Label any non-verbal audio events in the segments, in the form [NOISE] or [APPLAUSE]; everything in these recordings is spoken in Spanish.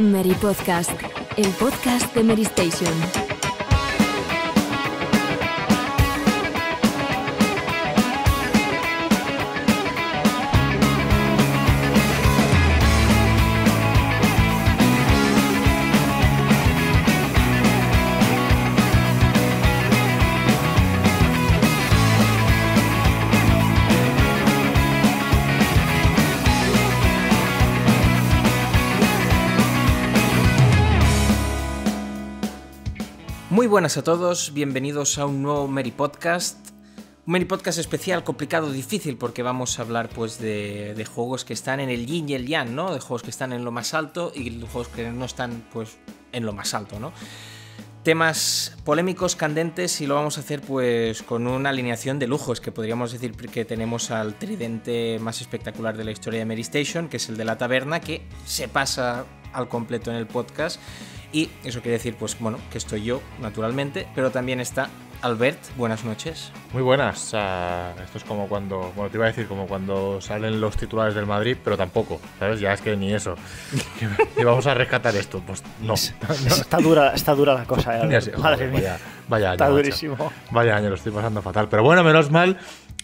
Mary Podcast, el podcast de Mary Station. buenas a todos, bienvenidos a un nuevo Mary Podcast. Un Mary Podcast especial, complicado, difícil, porque vamos a hablar pues de, juegos que están en el yin y el yang, ¿no? De juegos que están en lo más alto y juegos que no están pues en lo más alto, ¿no? Temas polémicos, candentes y lo vamos a hacer pues con una alineación de lujos, que podríamos decir que tenemos al tridente más espectacular de la historia de Mary Station, que es el de la taberna, que se pasa al completo en el podcast y eso quiere decir, pues bueno, que estoy yo, naturalmente, pero también está Albert, buenas noches. Muy buenas. esto es como cuando, bueno, te iba a decir como cuando salen los titulares del Madrid, pero tampoco, ¿sabes? Ya es que ni eso. [LAUGHS] y vamos a rescatar esto, pues no. Está dura, está dura la cosa. [LAUGHS] ¿eh? Vaya, vaya Está durísimo. Vaya año, lo estoy pasando fatal. Pero bueno, menos mal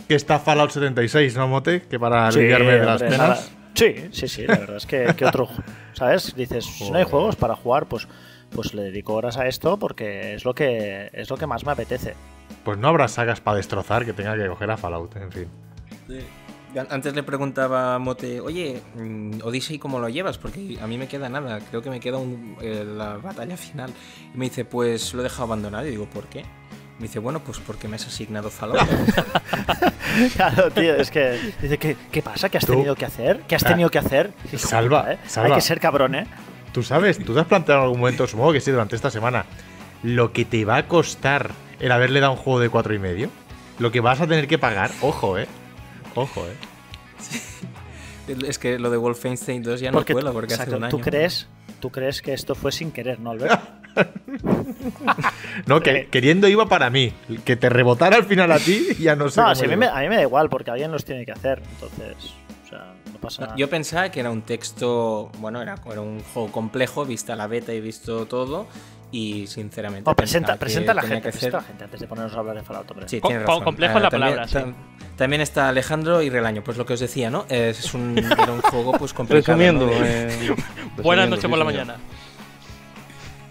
que está Fallout 76, ¿no, Mote? Que para aliviarme de las penas. Sí, sí, sí, la verdad es que, otro, ¿sabes? Dices, si no hay juegos para jugar, pues, pues le dedico horas a esto porque es lo que es lo que más me apetece. Pues no habrá sagas para destrozar que tenga que coger a Fallout, en fin. Antes le preguntaba a Mote, oye, mm, Odyssey, ¿cómo lo llevas? Porque a mí me queda nada, creo que me queda un, eh, la batalla final. Y me dice, pues lo he dejado abandonado. Y digo, ¿por qué? Me dice, bueno, pues porque me has asignado Fallout. [LAUGHS] claro, tío, es que. Dice, ¿qué, pasa? ¿Qué has tenido que hacer? ¿Qué has ah, tenido que hacer? Eh, salva, ¿eh? salva, Hay que ser cabrón, ¿eh? Tú sabes, tú te has planteado en algún momento, supongo que sí, durante esta semana, lo que te va a costar el haberle dado un juego de cuatro y medio. Lo que vas a tener que pagar, ojo, ¿eh? Ojo, ¿eh? [LAUGHS] Es que lo de Wolfenstein 2 ya no porque, porque hace un año. ¿Tú crees, tú crees que esto fue sin querer, ¿no, Albert? [LAUGHS] [LAUGHS] no, que, eh. queriendo iba para mí. Que te rebotara al final a ti, ya no sé. a, mí me, da igual, porque alguien los tiene que hacer. Entonces, Yo pensaba que era un texto. Bueno, era, era un juego complejo, vista la beta y visto todo. Y sinceramente. Oh, presenta, presenta a la gente, gente antes de ponernos a hablar de Fallout. Sí, complejo es ah, la palabra. También está Alejandro y Relaño, pues lo que os decía, ¿no? Es un, era un juego pues [LAUGHS] complicado. Eh, [LAUGHS] Buenas noches por la mañana.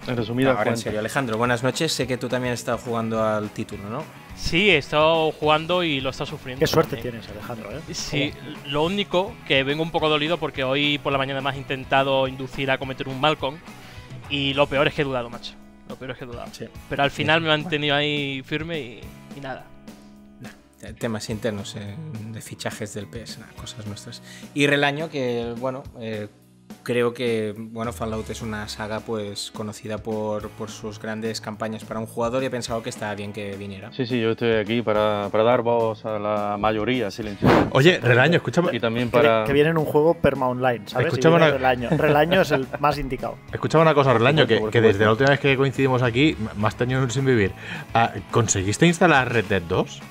En resumida Alejandro, buenas noches. Sé que tú también has estado jugando al título, ¿no? Sí, he estado jugando y lo he estado sufriendo. Qué suerte tienes, Alejandro, ¿eh? Sí, lo único que vengo un poco dolido porque hoy por la mañana me has intentado inducir a cometer un malcón y lo peor es que he dudado, macho. Lo peor es que he dudado. Pero al final me he mantenido ahí firme y, nada temas internos eh, de fichajes del PS, cosas nuestras. Y Relaño, que bueno, eh, creo que bueno, Fallout es una saga pues conocida por, sus grandes campañas para un jugador y he pensado que está bien que viniera. Sí, sí, yo estoy aquí para, dar voz a la mayoría silenciosa. Oye, Relaño, escúchame. Y también para... Que, viene en un juego perma online, ¿sabes? Escúchame Relaño. es el más indicado. [LAUGHS] Escuchaba una cosa, Relaño, que, que, desde la última vez que coincidimos aquí, más tenido un sin vivir. Ah, ¿Conseguiste instalar Red Dead 2?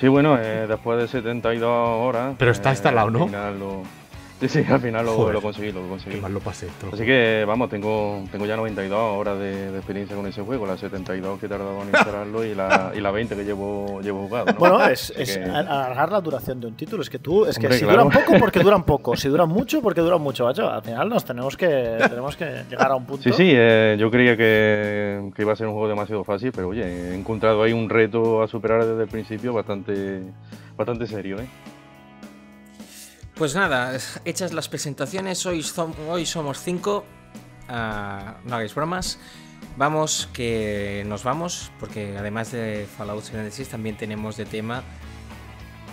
Sí, bueno, eh, después de 72 horas. Pero está eh, instalado, ¿no? Sí, sí, al final lo, conseguí, lo conseguí. lo Así que, vamos, tengo, tengo ya 92 horas de, experiencia con ese juego, las 72 que he tardado en [LAUGHS] instalarlo y la, y 20 que llevo, llevo jugado. Bueno, es, alargar la duración de un título, es que tú, es que si duran poco, porque duran [LAUGHS] poco, si duran mucho, porque duran mucho, Al final nos tenemos que, tenemos que llegar a un punto. Sí, sí, eh, yo creía que, que iba a ser un juego demasiado fácil, pero oye, he encontrado ahí un reto a superar desde el principio bastante, bastante serio, ¿eh? Pues nada, hechas las presentaciones, hoy, hoy somos cinco, ah, no hagáis bromas. Vamos, que nos vamos, porque además de Fallout 76 también tenemos de tema,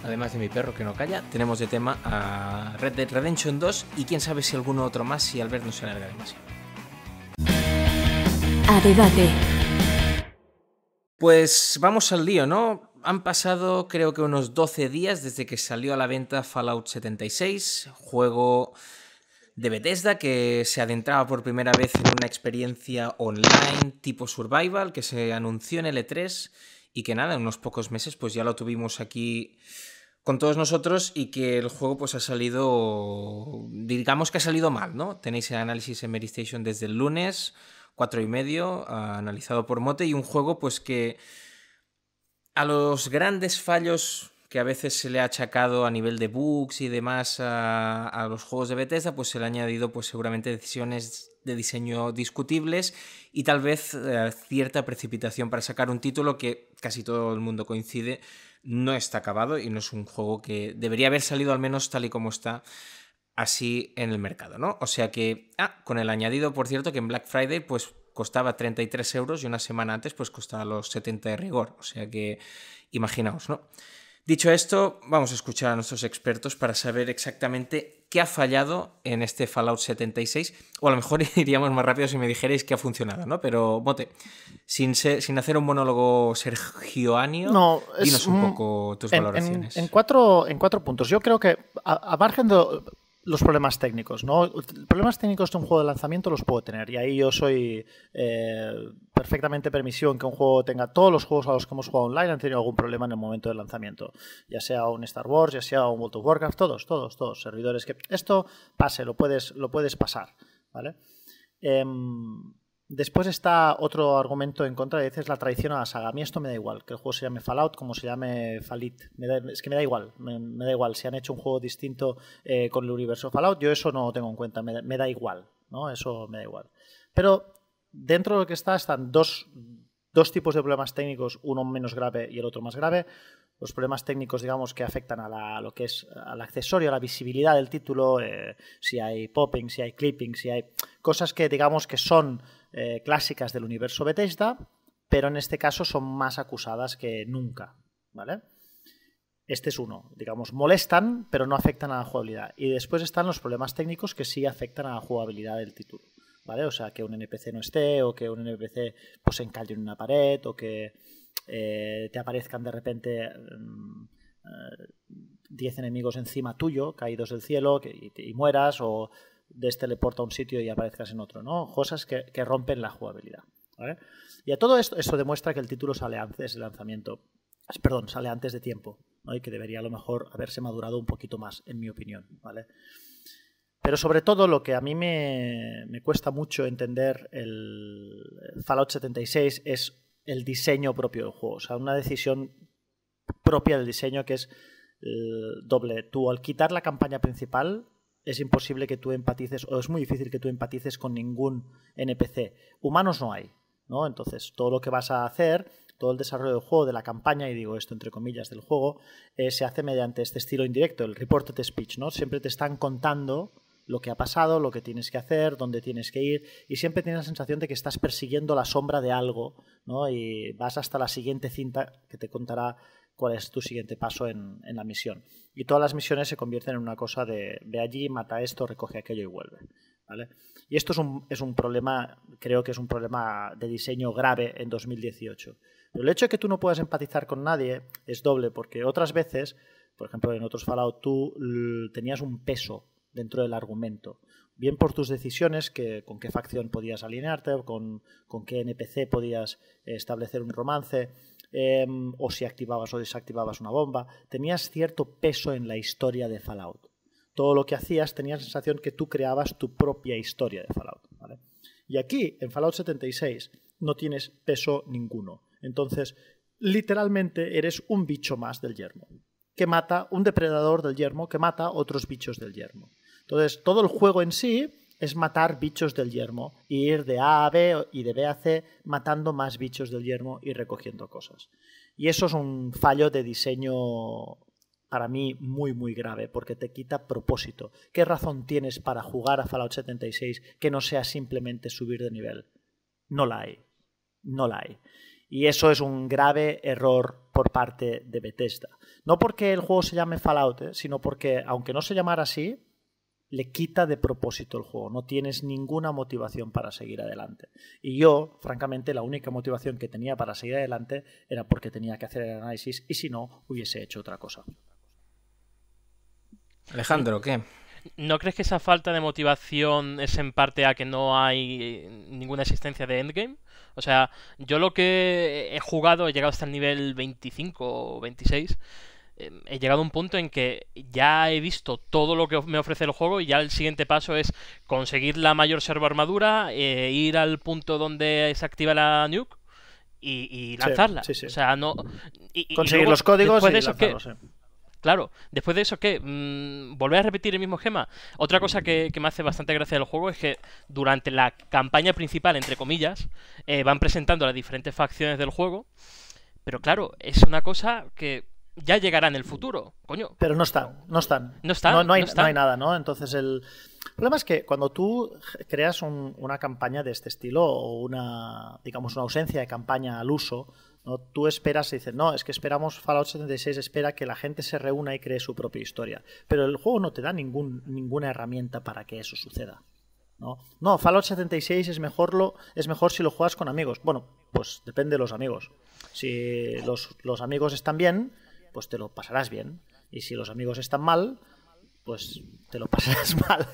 además de mi perro que no calla, tenemos de tema a Red Dead Redemption 2 y quién sabe si alguno otro más si Albert no se alarga demasiado. A debate. Pues vamos al lío, ¿no? han pasado creo que unos 12 días desde que salió a la venta Fallout 76, juego de Bethesda que se adentraba por primera vez en una experiencia online tipo survival que se anunció en L3 y que nada, en unos pocos meses pues ya lo tuvimos aquí con todos nosotros y que el juego pues ha salido, digamos que ha salido mal, ¿no? Tenéis el análisis en Mary desde el lunes, cuatro y medio, analizado por Mote y un juego pues que a los grandes fallos que a veces se le ha achacado a nivel de bugs y demás a, los juegos de Bethesda, pues se le ha añadido pues seguramente decisiones de diseño discutibles y tal vez eh, cierta precipitación para sacar un título que casi todo el mundo coincide no está acabado y no es un juego que debería haber salido al menos tal y como está así en el mercado, ¿no? O sea que, ah, con el añadido, por cierto, que en Black Friday pues costaba 33 euros y una semana antes pues costaba los 70 de rigor. O sea que imaginaos, ¿no? Dicho esto, vamos a escuchar a nuestros expertos para saber exactamente qué ha fallado en este Fallout 76, o a lo mejor [LAUGHS] iríamos más rápido si me dijerais qué ha funcionado, ¿no? Pero, Mote, sin, sin hacer un monólogo sergioanio, no, dinos un, poco tus valoraciones. En, cuatro, en puntos. Yo creo que, a margen de los problemas técnicos, ¿no? Problemas técnicos de un juego de lanzamiento los puedo tener y ahí yo soy eh, perfectamente permisión en que un juego tenga todos los juegos a los que hemos jugado online han tenido algún problema en el momento del lanzamiento, ya sea un Star Wars, ya sea un World of Warcraft, todos, todos, todos, servidores que esto pase, lo puedes, lo puedes pasar, ¿vale? Em, Después está otro argumento en contra, dices la traición a la saga. A mí esto me da igual, que el juego se llame Fallout como se llame Falit. es que me da igual, me, da igual. Si han hecho un juego distinto eh, con el universo Fallout, yo eso no lo tengo en cuenta, me, me, da igual, ¿no? Eso me da igual. Pero dentro de lo que está están dos, dos tipos de problemas técnicos, uno menos grave y el otro más grave los problemas técnicos, digamos, que afectan a, lo que es al accesorio, a la visibilidad del título, eh, si hay popping, si hay clipping, si hay cosas que, digamos, que son eh, clásicas del universo Bethesda, pero en este caso son más acusadas que nunca, ¿vale? Este es uno, digamos, molestan, pero no afectan a la jugabilidad. Y después están los problemas técnicos que sí afectan a la jugabilidad del título. ¿Vale? O sea, que un NPC no esté, o que un NPC pues, se encalle en una pared, o que eh, te aparezcan de repente 10 mm, eh, enemigos encima tuyo, caídos del cielo, y, mueras, o des teleporta a un sitio y aparezcas en otro, ¿no? Cosas que, rompen la jugabilidad. Y a todo esto, demuestra que el título sale antes del lanzamiento. Perdón, sale antes de tiempo. y que debería a lo mejor haberse madurado un poquito más, en mi opinión. Pero sobre todo lo que a mí me, me cuesta mucho entender el Fallout 76 es el diseño propio del juego, o sea, una decisión propia del diseño que es eh, doble. Tú al quitar la campaña principal es imposible que tú empatices o es muy difícil que tú empatices con ningún NPC. Humanos no hay, ¿no? Entonces, todo lo que vas a hacer, todo el desarrollo del juego, de la campaña, y digo esto entre comillas del juego, eh, se hace mediante este estilo indirecto, el reported speech, ¿no? Siempre te están contando lo que ha pasado, lo que tienes que hacer, dónde tienes que ir, y siempre tienes la sensación de que estás persiguiendo la sombra de algo, ¿no? Y vas hasta la siguiente cinta que te contará cuál es tu siguiente paso en, la misión. Y todas las misiones se convierten en una cosa de ve allí, mata esto, recoge aquello y vuelve. ¿Vale? Y esto es un, es un problema, creo que es un problema de diseño grave en 2018. Pero el hecho de que tú no puedas empatizar con nadie es doble, porque otras veces, por ejemplo en otros Fallout, tú tenías un peso dentro del argumento. Bien por tus decisiones, que, con qué facción podías alinearte, con, con qué NPC podías eh, establecer un romance, em, o si activabas o desactivabas una bomba. Tenías cierto peso en la historia de Fallout. Todo lo que hacías tenía la sensación que tú creabas tu propia historia de Fallout. Y aquí, en Fallout 76, no tienes peso ninguno. Entonces, literalmente eres un bicho más del yermo, que mata un depredador del yermo, que mata otros bichos del yermo. Entonces, todo el juego en sí es matar bichos del yermo, y ir de A a B y de B a C matando más bichos del yermo y recogiendo cosas. Y eso es un fallo de diseño para mí muy muy grave porque te quita propósito. ¿Qué razón tienes para jugar a Fallout 76 que no sea simplemente subir de nivel? No la hay. No la hay. Y eso es un grave error por parte de Bethesda. No porque el juego se llame Fallout, ¿eh? sino porque aunque no se llamara así, le quita de propósito el juego, no tienes ninguna motivación para seguir adelante. Y yo, francamente, la única motivación que tenía para seguir adelante era porque tenía que hacer el análisis y si no, hubiese hecho otra cosa. Alejandro, ¿qué? ¿No crees que esa falta de motivación es en parte a que no hay ninguna existencia de endgame? O sea, yo lo que he jugado, he llegado hasta el nivel 25 o 26 Em, he llegado a un punto en que ya he visto todo lo que me ofrece el juego y ya el siguiente paso es conseguir la mayor servo armadura, eh, ir al punto donde se activa la nuke y, lanzarla. O sea, no. conseguir los códigos y de eso, Claro, después de eso, ¿qué? Mm, volver a repetir el mismo gema? Otra cosa que, me hace bastante gracia del juego es que durante la campaña principal, entre comillas, eh, van presentando las diferentes facciones del juego. Pero claro, es una cosa que ya llegará en el futuro, coño. Pero no están, no están. No están, no, hay, nada, ¿no? Entonces el... problema es que cuando tú creas una campaña de este estilo o una, digamos, una ausencia de campaña al uso, ¿no? Tú esperas y dices, no, es que esperamos Fallout 76, espera que la gente se reúna y cree su propia historia. Pero el juego no te da ningún, ninguna herramienta para que eso suceda. ¿no? no, Fallout 76 es mejor, lo, es mejor si lo juegas con amigos. Bueno, pues depende de los amigos. Si los amigos están bien, pues te lo pasarás bien. Y si los amigos están mal, pues te lo [LAUGHS] pasarás mal.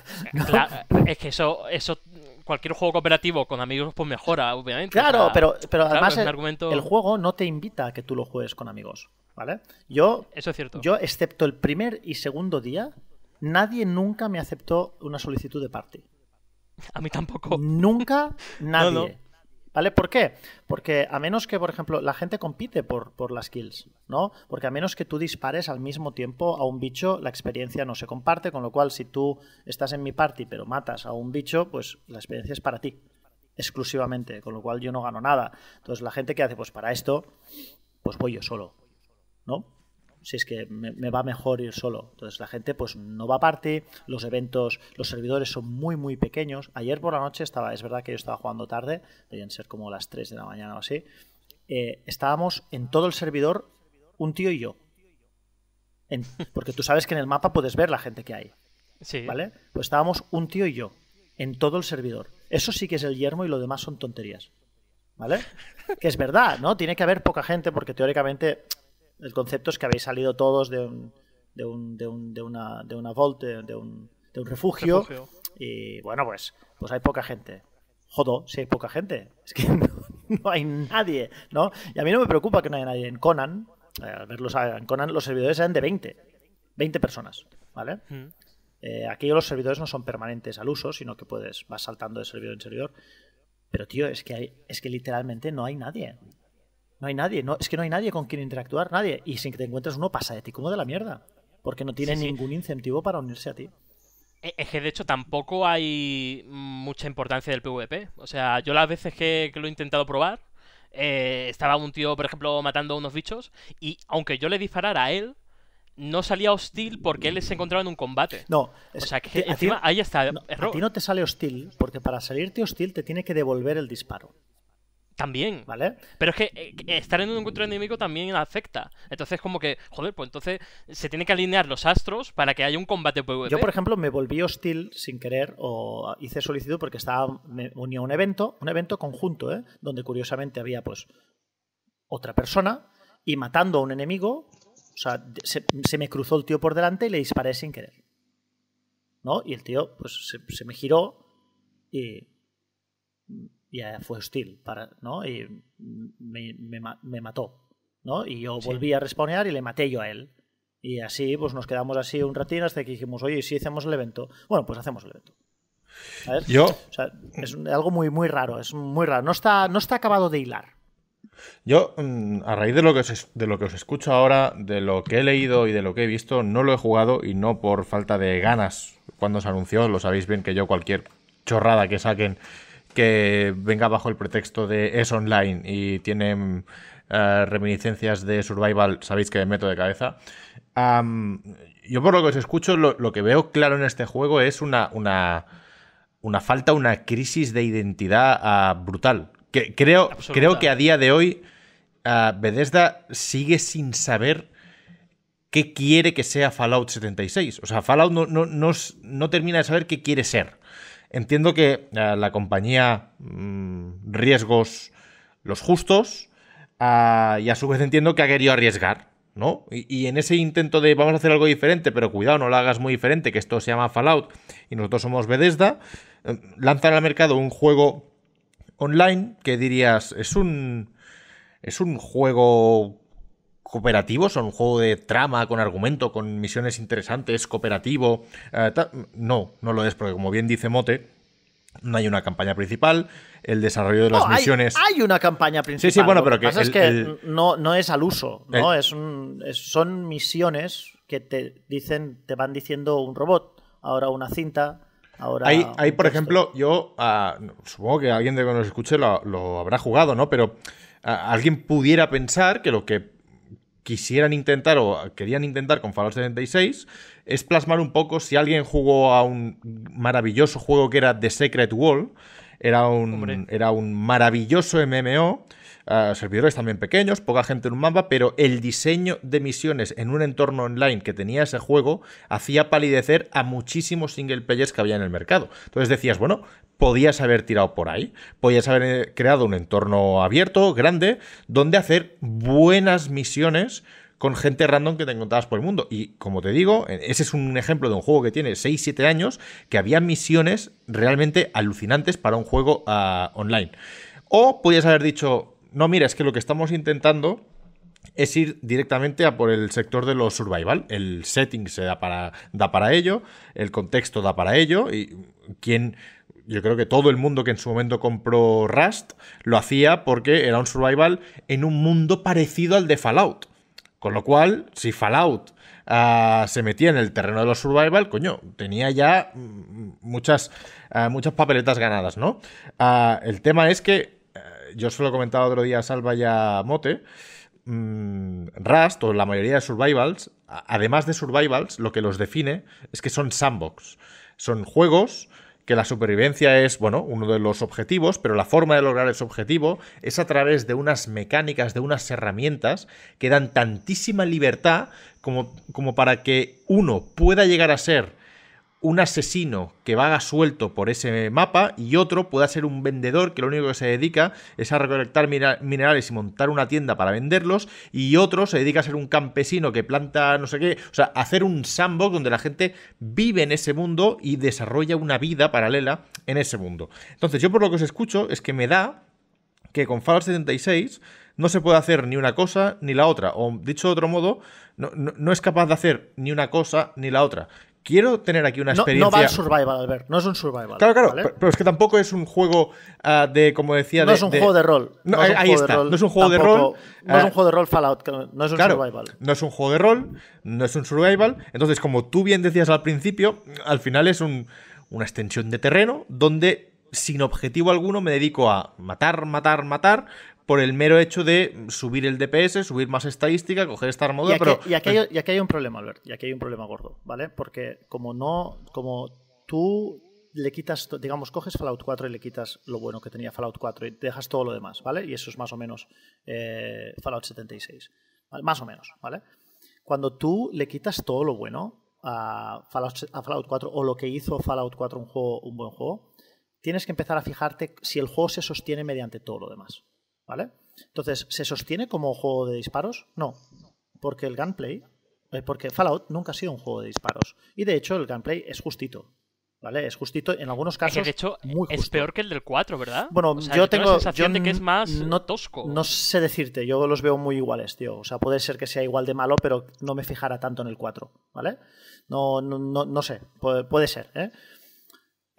es que eso, eso, cualquier juego cooperativo con amigos, pues mejora, obviamente. Claro, pero, pero además el, juego no te invita a que tú lo juegues con amigos, ¿vale? Yo, eso es cierto. Yo, excepto el primer y segundo día, nadie nunca me aceptó una solicitud de party. [LAUGHS] A mí tampoco. Nunca [LAUGHS] nadie. ¿Vale? ¿Por qué? Porque a menos que, por ejemplo, la gente compite por, por, las kills, ¿no? Porque a menos que tú dispares al mismo tiempo a un bicho, la experiencia no se comparte, con lo cual si tú estás en mi party pero matas a un bicho, pues la experiencia es para ti, exclusivamente, con lo cual yo no gano nada. Entonces la gente que hace, pues para esto, pues voy yo solo, ¿no? si es que me, va mejor ir solo. Entonces la gente pues no va a party, los eventos, los servidores son muy muy pequeños. Ayer por la noche estaba, es verdad que yo estaba jugando tarde, deberían ser como las 3 de la mañana o así. Eh, estábamos en todo el servidor un tío y yo. porque tú sabes que en el mapa puedes ver la gente que hay. Sí. ¿Vale? Pues estábamos un tío y yo en todo el servidor. Eso sí que es el yermo y lo demás son tonterías. ¿Vale? Que es verdad, ¿no? Tiene que haber poca gente porque teóricamente el concepto es que habéis salido todos de un, una, de de, un, refugio, y bueno, pues, pues hay poca gente. Jodo, si hay poca gente, es que [LAUGHS] no, hay nadie, ¿no? Y a mí no me preocupa que no haya nadie. En Conan, al eh, verlos en Conan, los servidores eran de 20, 20 personas, ¿vale? Mm. Eh, aquí los servidores no son permanentes al uso, sino que puedes, vas saltando de servidor en servidor. Pero tío, es que es que literalmente no hay nadie. No hay nadie, no, es que no hay nadie con quien interactuar, nadie. Y sin que te encuentres uno pasa de ti como de la mierda, porque no tiene ningún incentivo para unirse a ti. E, es que de hecho tampoco hay mucha importancia del PvP. O sea, yo las veces que, lo he intentado probar, eh, estaba un tío, por ejemplo, matando a unos bichos, y aunque yo le disparara a él, no salía hostil porque él se encontraba en un combate. No, es, que encima ahí está. A ti no te sale hostil porque para salirte hostil te tiene que devolver el disparo. También. ¿Vale? Pero es que eh, estar en un encuentro enemigo también afecta. Entonces, como que, joder, pues entonces se tiene que alinear los astros para que haya un combate PvP. Yo, por ejemplo, me volví hostil sin querer o hice solicitud porque estaba, me uní a un evento, un evento conjunto, ¿eh? donde curiosamente había, pues, otra persona y matando a un enemigo, o sea, se, me cruzó el tío por delante y le disparé sin querer. ¿No? Y el tío, pues, se me giró y y eh, fue hostil, para, ¿no? Y me, mató, ¿no? Y yo volví a respawnear y le maté yo a él. Y así, pues nos quedamos así un ratín hasta que dijimos, oye, si hacemos el evento? Bueno, pues hacemos el evento. Yo... es algo muy, muy raro, es muy raro. No está, no está acabado de hilar. Yo, mm, a raíz de lo, que os, de lo que os escucho ahora, de lo que he leído y de lo que he visto, no lo he jugado y no por falta de ganas. Cuando se anunció, lo sabéis bien que yo cualquier chorrada que saquen que venga bajo el pretexto de es online y tiene eh, reminiscencias de survival, sabéis que me meto de cabeza. yo por lo que os escucho, lo, que veo claro en este juego es una, una, falta, una crisis de identidad ah, brutal. creo, creo que a día de hoy ah, Bethesda sigue sin saber qué quiere que sea Fallout 76. O sea, Fallout no termina de saber qué quiere ser. Entiendo que eh, la compañía mm, riesgos los justos ah, y a su vez entiendo que ha querido arriesgar, ¿no? Y, en ese intento de vamos a hacer algo diferente, pero cuidado, no lo hagas muy diferente, que esto se llama Fallout y nosotros somos Bethesda, eh, lanzan al mercado un juego online que dirías es un es un juego cooperativo, son un juego de trama, con argumento, con misiones interesantes, cooperativo. Eh, no, no lo es, porque como bien dice Mote, no hay una campaña principal, el desarrollo de las misiones. Hay una campaña principal. Sí, sí, bueno, pero lo que, pasa es que no, no es al uso, ¿no? es, son misiones que te dicen, te van diciendo un robot, ahora una cinta, Ahora, hay, por ejemplo, yo ah, supongo que alguien de que nos escuche lo, habrá jugado, ¿no? Pero ah, alguien pudiera pensar que lo que quisieran intentar o querían intentar con Fallout 76 es plasmar un poco si alguien jugó a un maravilloso juego que era The Secret Wall, era un, era un maravilloso MMO. Ah, servidores también pequeños, poca gente en un mapa, pero el diseño de misiones en un entorno online que tenía ese juego hacía palidecer a muchísimos single players que había en el mercado. Entonces decías, bueno, podías haber tirado por ahí, podías haber eh, creado un entorno abierto, grande, donde hacer buenas misiones con gente random que te encontrabas por el mundo. Y como te digo, eh, ese es un ejemplo de un juego que tiene 6-7 años, que había misiones realmente alucinantes para un juego ah, online. O podías haber dicho, no, mira, es que lo que estamos intentando es ir directamente a por el sector de los survival. El setting se da para, da para ello, el contexto da para ello, y quién yo creo que todo el mundo que en su momento compró Rust lo hacía porque era un survival en un mundo parecido al de Fallout. Con lo cual, si Fallout ah, se metía en el terreno de los survival, coño, tenía ya mm, muchas, ah, muchas papeletas ganadas, ¿no? Ah, el tema es que, eh, yo se lo comentado otro día a Salva ya Mote, mm, Rust o la mayoría de survivals, además de survivals, lo que los define es que son sandbox. Son juegos que la supervivencia es, bueno, uno de los objetivos, pero la forma de lograr ese objetivo es a través de unas mecánicas, de unas herramientas que dan tantísima libertad como, como para que uno pueda llegar a ser un asesino que vaga suelto por ese mapa y otro pueda ser un vendedor que lo único que se dedica es a recolectar minerales y montar una tienda para venderlos y otro se dedica a ser un campesino que planta no sé qué, o sea, hacer un sandbox donde la gente vive en ese mundo y desarrolla una vida paralela en ese mundo. Entonces yo por lo que os escucho es que me da que con Fallout 76 no se puede hacer ni una cosa ni la otra. O dicho de otro modo, no, es capaz de hacer ni una cosa ni la otra quiero tener aquí una experiencia. No, va al survival, Albert, no es un survival. Claro, claro, pero es que tampoco es un juego ah, de, como decía. No es un juego de rol. ahí está, no es un juego de rol. No es un juego de rol ah, Fallout, no es un survival. No es un juego de rol, no es un survival. Entonces, como tú bien decías al principio, al final es una extensión de terreno donde sin objetivo alguno me dedico a matar, matar, matar, por el mero hecho de subir el DPS, subir más estadística, coger esta armadura, y aquí, pero... Y aquí, hay, eh. hay, un problema, Albert, y aquí hay un problema gordo, ¿vale? Porque como no, como tú le quitas, digamos, coges Fallout 4 y le quitas lo bueno que tenía Fallout 4 y dejas todo lo demás, ¿vale? Y eso es más o menos eh, Fallout 76, ¿vale? más o menos, ¿vale? Cuando tú le quitas todo lo bueno a Fallout, a Fallout 4 o lo que hizo Fallout 4 un, juego, un buen juego, tienes que empezar a fijarte si el juego se sostiene mediante todo lo demás. ¿vale? Entonces, ¿se sostiene como juego de disparos? No, porque el gameplay, eh, porque Fallout nunca ha sido un juego de disparos. Y de hecho, el gameplay es justito. ¿Vale? Es justito, en algunos casos. Es de hecho, es peor que el del 4, ¿verdad? Bueno, yo tengo. La sensación de que es más no, tosco. No sé decirte, yo los veo muy iguales, tío. O sea, puede ser que sea igual de malo, pero no me fijara tanto en el 4, ¿vale? No, no, no, sé, puede ser, ¿eh?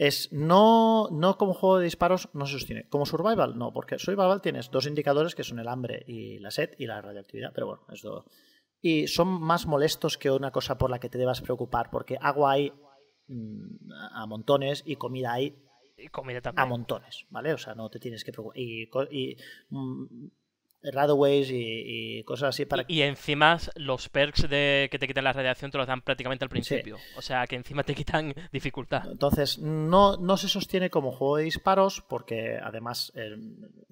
Es no, no como juego de disparos no se sostiene. Como survival, no, porque survival tienes dos indicadores que son el hambre y la sed y la radioactividad, pero bueno, es Y son más molestos que una cosa por la que te debas preocupar, porque agua hay mm, a montones y comida hay comida también. a montones, ¿vale? O sea, no te tienes que preocupar. Y, mm, Radaways y, cosas así para... Y, encima los perks de que te quitan la radiación te los dan prácticamente al principio. O sea que encima te quitan [LAUGHS] dificultad. Entonces, no, no se sostiene como juego de disparos porque además eh,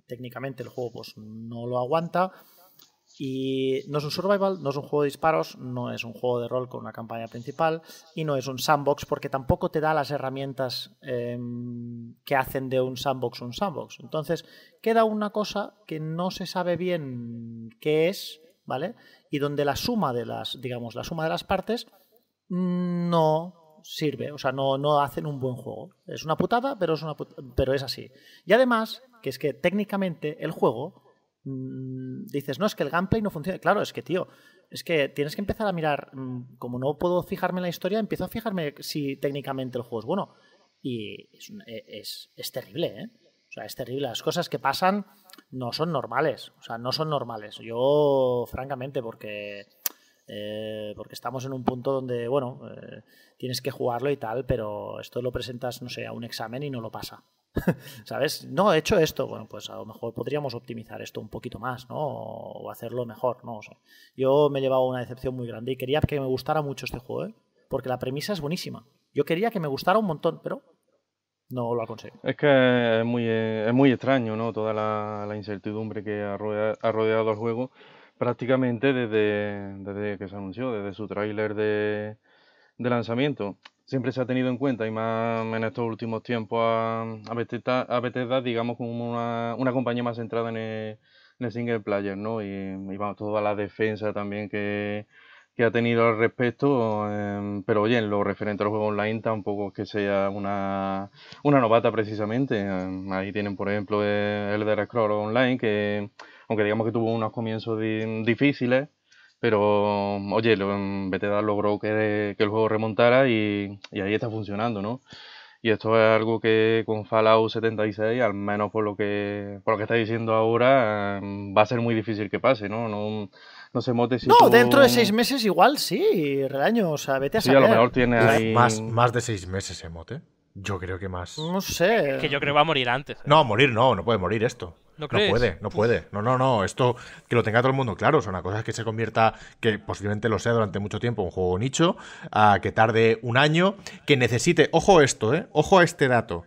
técnicamente el juego pues, no lo aguanta. Y no es un survival, no es un juego de disparos, no es un juego de rol con una campaña principal y no es un sandbox porque tampoco te da las herramientas em, que hacen de un sandbox un sandbox. Entonces queda una cosa que no se sabe bien qué es, ¿vale? Y donde la suma de las, digamos, la suma de las partes no sirve, o sea, no, no hacen un buen juego. Es una putada, pero es, una pero es así. Y además, que es que técnicamente el juego Mm, dices, no, es que el gameplay no funciona. Claro, es que, tío, es que tienes que empezar a mirar, mm, como no puedo fijarme en la historia, empiezo a fijarme si técnicamente el juego es bueno. Y e, es, es, terrible, ¿eh? O sea, es terrible. Las cosas que pasan no son normales. O sea, no son normales. Yo, francamente, porque... Eh, porque estamos en un punto donde, bueno, eh, tienes que jugarlo y tal, pero esto lo presentas, no sé, a un examen y no lo pasa. [LAUGHS] ¿Sabes? No, he hecho esto. Bueno, pues a lo mejor podríamos optimizar esto un poquito más, ¿no? O hacerlo mejor, no Yo me he llevado una decepción muy grande y quería que me gustara mucho este juego, ¿eh? Porque la premisa es buenísima. Yo quería que me gustara un montón, pero no lo ha conseguido. Es que es muy, es muy extraño, ¿no? Toda la, incertidumbre que ha rodeado, ha al juego prácticamente desde, desde que se anunció, desde su tráiler de lanzamiento siempre se ha tenido en cuenta, y más en estos últimos tiempos, a, a, Bethesda, digamos, como una, una, compañía más centrada en el, single player, ¿no? Y, vamos, toda la defensa también que, ha tenido al respecto, em, pero oye, en lo referente al juego online tampoco es que sea una, una novata precisamente. Em, ahí tienen, por ejemplo, el de Scrolls Online, que aunque digamos que tuvo unos comienzos difíciles, pero, mm, oye, lo, mm, logró que, que, el juego remontara y, y, ahí está funcionando, ¿no? Y esto es algo que con Fallout 76, al menos por lo que, por lo que está diciendo ahora, mm, va a ser muy difícil que pase, ¿no? no no se mote si No, dentro de seis meses igual sí, año O sea, vete a sí, a lo mejor tiene ahí... Más, más de seis meses se mote. Yo creo que más. No sé. que yo creo que va a morir antes. no ¿eh? No, morir no, no puede morir esto. ¿No, no puede, no puede. No, no, no. Esto que lo tenga todo el mundo claro. O sea, una cosa que se convierta, que posiblemente lo sea durante mucho tiempo, un juego nicho, que tarde un año, que necesite. Ojo a esto, ¿eh? Ojo a este dato.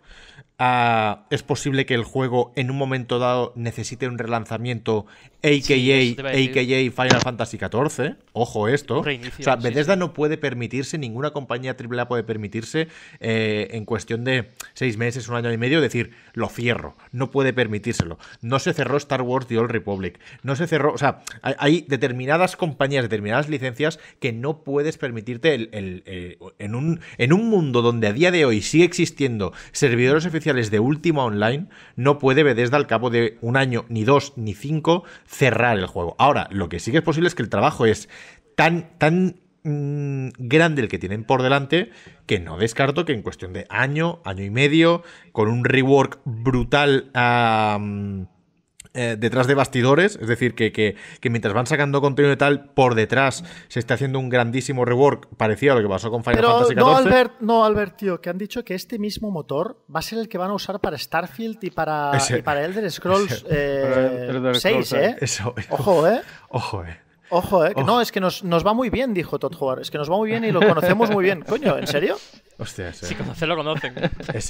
Ah, es posible que el juego en un momento dado necesite un relanzamiento AKA, Final Fantasy XIV. Ojo esto. o sea, Bethesda no puede permitirse, ninguna compañía AAA puede permitirse eh, en cuestión de seis meses, un año y medio, decir, lo cierro. No puede permitírselo. No se cerró Star Wars The Old Republic. No se cerró. O sea, hay, determinadas compañías, determinadas licencias que no puedes permitirte el, en, un, en un mundo donde a día de hoy sigue existiendo servidores oficiales de última online, no puede Bethesda al cabo de un año, ni dos, ni cinco, cerrar el juego. Ahora, lo que sí que es posible es que el trabajo es tan, tan mm, grande el que tienen por delante que no descarto que en cuestión de año, año y medio, con un rework brutal mm, eh, detrás de bastidores, es decir, que, mientras van sacando contenido y tal, por detrás se está haciendo un grandísimo rework parecido a lo que pasó con Final Fantasy XIV. No, Albert, tío, que han dicho que este mismo motor va a ser el que van a usar para Starfield y para, para Elder Scrolls 6, [LAUGHS] eh, eh. eh, ojo, ¿eh? Ojo, ¿eh? Ojo, ¿eh? No, es que nos, va muy bien, dijo Todd Howard. Es que nos va muy bien y lo conocemos muy bien. Coño, ¿en serio? Hostia, sí. Si conocen, lo conocen. es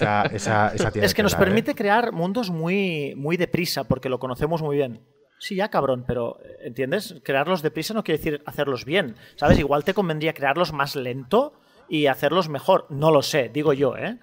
que, nos permite eh. crear mundos muy, muy deprisa porque lo conocemos muy bien. Sí, ya cabrón, pero eh, ¿entiendes? Crearlos deprisa no quiere decir hacerlos bien. ¿Sabes? Igual te convendría crearlos más lento y hacerlos mejor. No lo sé, digo yo, ¿eh?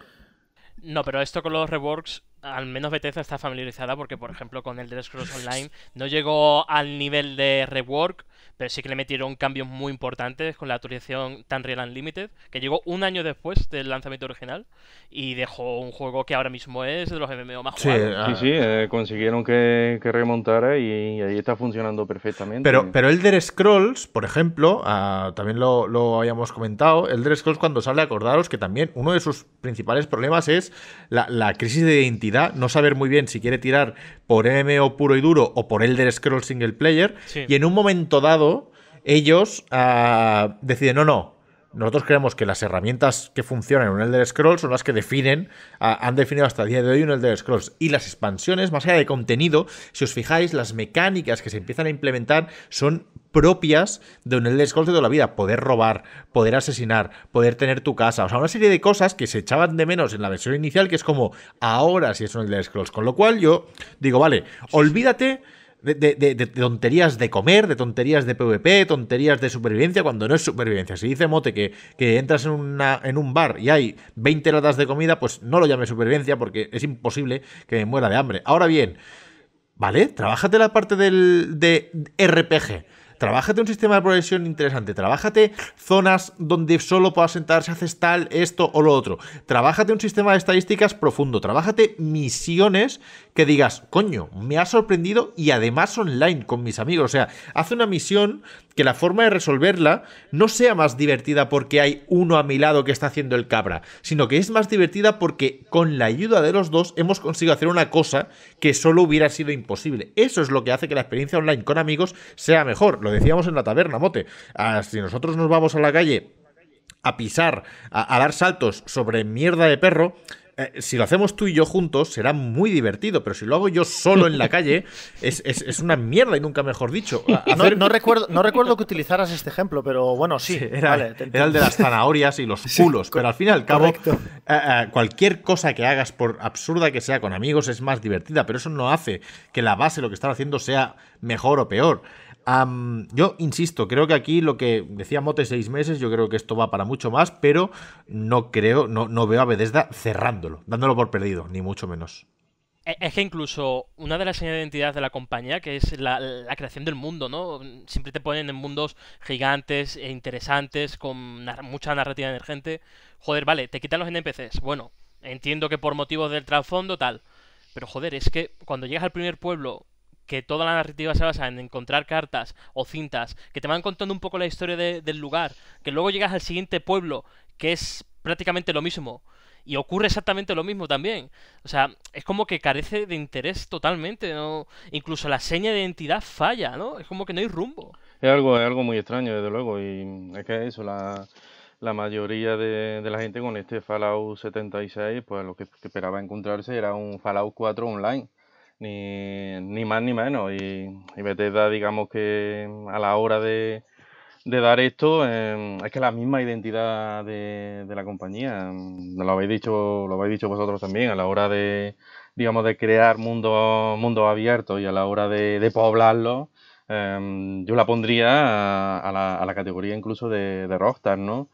No, pero esto con los reworks Ah. al menos Bethesda está familiarizada porque, por ejemplo, con Elder Scrolls [LAUGHS] Online no llegó al nivel de rework, pero sí que le metieron cambios muy importantes con la actualización and Unlimited, que llegó un año después del lanzamiento original y dejó un juego que ahora mismo es de los MMO más jugados. Ah. Sí, sí, eh, consiguieron que, remontara y, ahí está funcionando perfectamente. Pero, pero Elder Scrolls, por ejemplo, ah, también lo, lo, habíamos comentado, Elder Scrolls cuando sale, acordaros que también uno de sus principales problemas es la, la crisis de identidad no saber muy bien si quiere tirar por MMO puro y duro o por Elder Scrolls Single Player, y en un momento dado ellos ah, deciden, no, no, nosotros creemos que las herramientas que funcionan en un Elder Scrolls son las que definen, ah, han definido hasta el día de hoy un Elder Scrolls. Y las expansiones, más allá de contenido, si os fijáis, las mecánicas que se empiezan a implementar son propias de un Elder Scrolls de toda la vida. Poder robar, poder asesinar, poder tener tu casa. O sea, una serie de cosas que se echaban de menos en la versión inicial, que es como ahora si es un Elder Scrolls. Con lo cual yo digo, vale, olvídate. De, tonterías de comer, de tonterías de PvP, tonterías de supervivencia, cuando no es supervivencia. Si dice Mote que, que entras en, una, en un bar y hay 20 latas de comida, pues no lo llame supervivencia porque es imposible que me muera de hambre. Ahora bien, ¿vale? Trabájate la parte del, de RPG Trabájate un sistema de progresión interesante. Trabájate zonas donde solo puedas sentarse, haces tal, esto o lo otro. Trabájate un sistema de estadísticas profundo. Trabájate misiones que digas, coño, me ha sorprendido y además online con mis amigos. O sea, haz una misión que la forma de resolverla no sea más divertida porque hay uno a mi lado que está haciendo el cabra, sino que es más divertida porque con la ayuda de los dos hemos conseguido hacer una cosa que solo hubiera sido imposible. Eso es lo que hace que la experiencia online con amigos sea mejor decíamos en la taberna, mote. si nosotros nos vamos a la calle a pisar, a, dar saltos sobre mierda de perro, eh, si lo hacemos tú y yo juntos, será muy divertido, pero si lo hago yo solo en la [LAUGHS] calle, es, una mierda y nunca mejor dicho. No, recuerdo, no recuerdo que utilizaras este ejemplo, pero bueno, sí. era, el de las zanahorias y los [LAUGHS] culos, pero al fin y al cabo, eh, eh, cualquier cosa que hagas, por absurda que sea con amigos, es más divertida, pero eso no hace que la base, lo que están haciendo, sea mejor o peor yo insisto, creo que aquí lo que decía Mote seis meses, yo creo que esto va para mucho más, pero no creo, no, no veo a Bethesda cerrándolo, dándolo por perdido, ni mucho menos. E, es que incluso una de las señas de identidad de la compañía, que es la, creación del mundo, ¿no? Siempre te ponen en mundos gigantes e interesantes, con mucha narrativa emergente. Joder, vale, te quitan los NPCs. Bueno, entiendo que por motivos del trasfondo, tal. Pero joder, es que cuando llegas al primer pueblo que toda la narrativa se basa en encontrar cartas o cintas que te van contando un poco la historia del lugar, que luego llegas al siguiente pueblo, que es prácticamente lo mismo. Y ocurre exactamente lo mismo también. O sea, es como que carece de interés totalmente. Incluso la seña de identidad falla, ¿no? Es como que no hay rumbo. Es algo, es algo muy extraño, desde luego. Y es que eso, la, mayoría de, la gente con este Fallout 76, pues lo que, que esperaba encontrarse era un Fallout 4 online ni, más ni menos. Y, y Bethesda, digamos que a la hora de, de dar esto, em, es que la misma identidad de, de la compañía, em, lo habéis dicho, lo habéis dicho vosotros también, a la hora de, digamos, de crear mundos mundo abiertos y a la hora de, de poblarlos, em, yo la pondría a, la, a, la, categoría incluso de, de Rockstar, ¿no?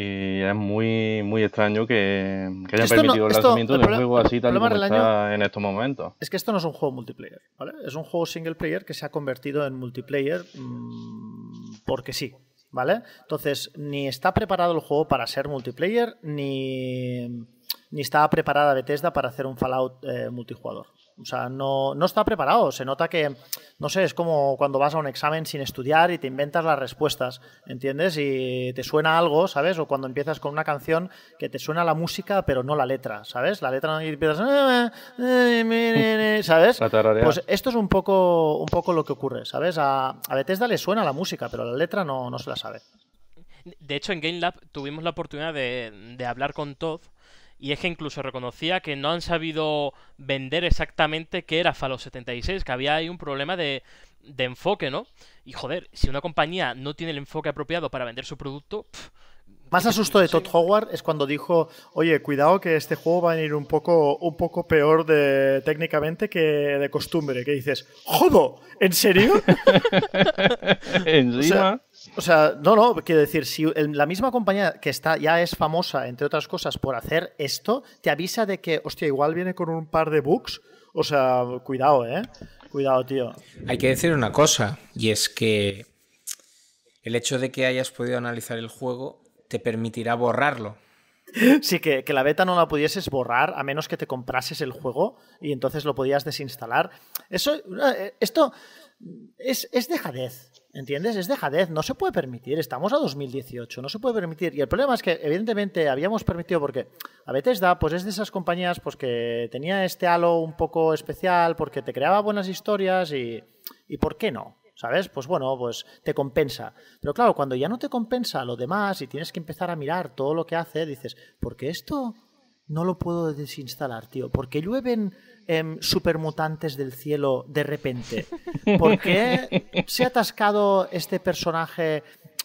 Y es muy, muy extraño que, hayan permitido el lanzamiento de un juego así tal como está en estos momentos. Es que esto no es un juego multiplayer, ¿vale? Es un juego single player que se ha convertido en multiplayer mm, porque sí, ¿vale? Entonces, ni está preparado el juego para ser multiplayer, ni, ni estaba preparada Bethesda para hacer un Fallout eh, multijugador. O sea, no, no, está preparado. Se nota que, no sé, es como cuando vas a un examen sin estudiar y te inventas las respuestas, ¿entiendes? Y te suena algo, ¿sabes? O cuando empiezas con una canción que te suena la música, pero no la letra, ¿sabes? La letra no empiezas, eh, eh, [LAUGHS] ¿sabes? Pues esto es un poco, un poco lo que ocurre, ¿sabes? A, a Bethesda le suena la música, pero la letra no, no se la sabe. De hecho, en Lab tuvimos la oportunidad de, de hablar con Todd y es que incluso reconocía que no han sabido vender exactamente qué era Fallout 76, que había ahí un problema de, enfoque, ¿no? Y joder, si una compañía no tiene el enfoque apropiado para vender su producto... más asusto de Todd Howard es cuando dijo, oye, cuidado que este juego va a venir un poco, un poco peor de, técnicamente que de costumbre. Que dices, ¡jodo! ¿En serio? [LAUGHS] En o sea, no, no, quiero decir, si la misma compañía que está ya es famosa, entre otras cosas, por hacer esto, te avisa de que, hostia, igual viene con un par de bugs. O sea, cuidado, ¿eh? Cuidado, tío. Hay que decir una cosa, y es que el hecho de que hayas podido analizar el juego te permitirá borrarlo. Sí, que, la beta no la pudieses borrar a menos que te comprases el juego y entonces lo podías desinstalar. Eso, eh, esto es, es dejadez. ¿Entiendes? Es dejadez, no se puede permitir. Estamos a 2018, no se puede permitir. Y el problema es que, evidentemente, habíamos permitido, porque a Bethesda, pues es de esas compañías pues, que tenía este halo un poco especial, porque te creaba buenas historias y, y ¿por qué no? ¿Sabes? Pues bueno, pues te compensa. Pero claro, cuando ya no te compensa lo demás y tienes que empezar a mirar todo lo que hace, dices, ¿por qué esto no lo puedo desinstalar, tío? porque qué llueven Em, supermutantes del cielo de repente? ¿Por qué se ha atascado este personaje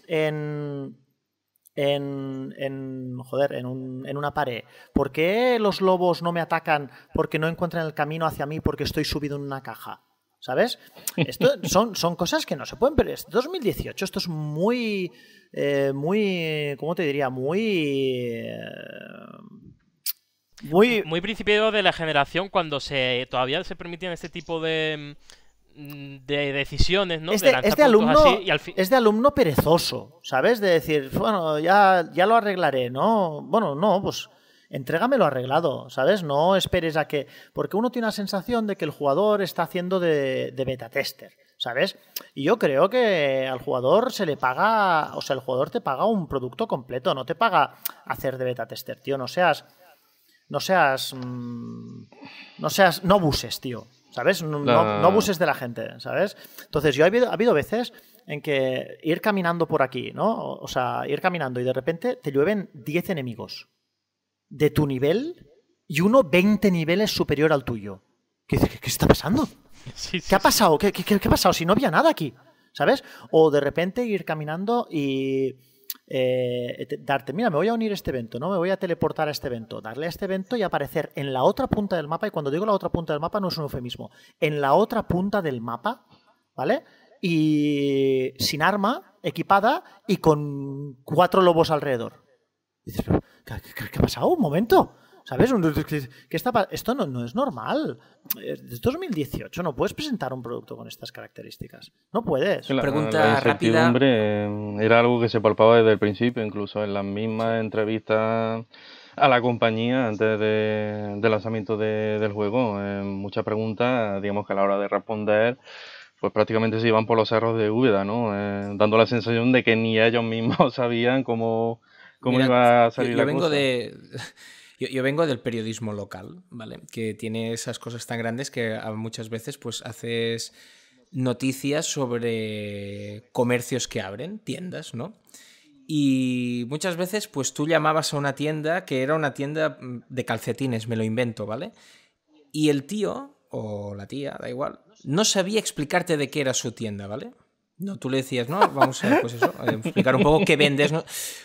en en, en, joder, en, un, en, una pared. ¿Por qué los lobos no me atacan porque no encuentran el camino hacia mí porque estoy subido en una caja? ¿Sabes? Esto son, son cosas que no se pueden ver. 2018, esto es muy, eh, muy, ¿cómo te diría? Muy... Eh, muy, muy principio de la generación cuando se todavía se permitían este tipo de, mm, decisiones, ¿no? Este este es de alumno perezoso, ¿sabes? De decir, bueno, ya, ya lo arreglaré, ¿no? Bueno, no, pues entrégamelo arreglado, ¿sabes? No esperes a que... Porque uno tiene la sensación de que el jugador está haciendo de, de beta tester, ¿sabes? Y yo creo que al jugador se le paga, o sea, el jugador te paga un producto completo, no te paga hacer de beta tester, tío, no seas Mm, no seas. no seas. No buses, tío. ¿Sabes? No, buses de la gente, ¿sabes? Entonces, yo ha habido, veces en que ir caminando por aquí, ¿no? O sea, ir caminando y de repente te llueven 10 enemigos de tu nivel y uno 20 niveles superior al tuyo. ¿Qué, está pasando? [LAUGHS] ¿Qué ha pasado? ¿Qué, qué, ha pasado? Si no había nada aquí, ¿sabes? O de repente ir caminando y eh, darte, mira, me voy a unir a este evento, ¿no? Me voy a teleportar a este evento, darle a este evento y aparecer en la otra punta del mapa, y cuando digo la otra punta del mapa no es un eufemismo, en la otra punta del mapa, ¿vale? Y sin arma, equipada y con cuatro lobos alrededor. qué ha pasado? Un momento. ¿Sabes? Esto no, no es normal. Desde eh, 2018 no puedes presentar un producto con estas características. No puedes. La, Pregunta rápida. Era algo que se palpaba desde el principio, incluso en las mismas entrevistas a la compañía antes del lanzamiento del juego. Eh, muchas preguntas, digamos que a la hora de responder, pues prácticamente se iban por los cerros de Úbeda, ¿no? Eh, dando la sensación de que ni ellos mismos [LAUGHS] sabían cómo, cómo iba a salir yo, yo vengo de yo, vengo del periodismo local, ¿vale? Que tiene esas cosas tan grandes que muchas veces pues haces noticias sobre comercios que abren, tiendas, ¿no? Y muchas veces pues tú llamabas a una tienda que era una tienda mm, de calcetines, me lo invento, ¿vale? Y el tío o la tía, da igual, no sabía explicarte de qué era su tienda, ¿vale? No, tú le decías, no, vamos a pues explicar un poco qué vendes. ¿no?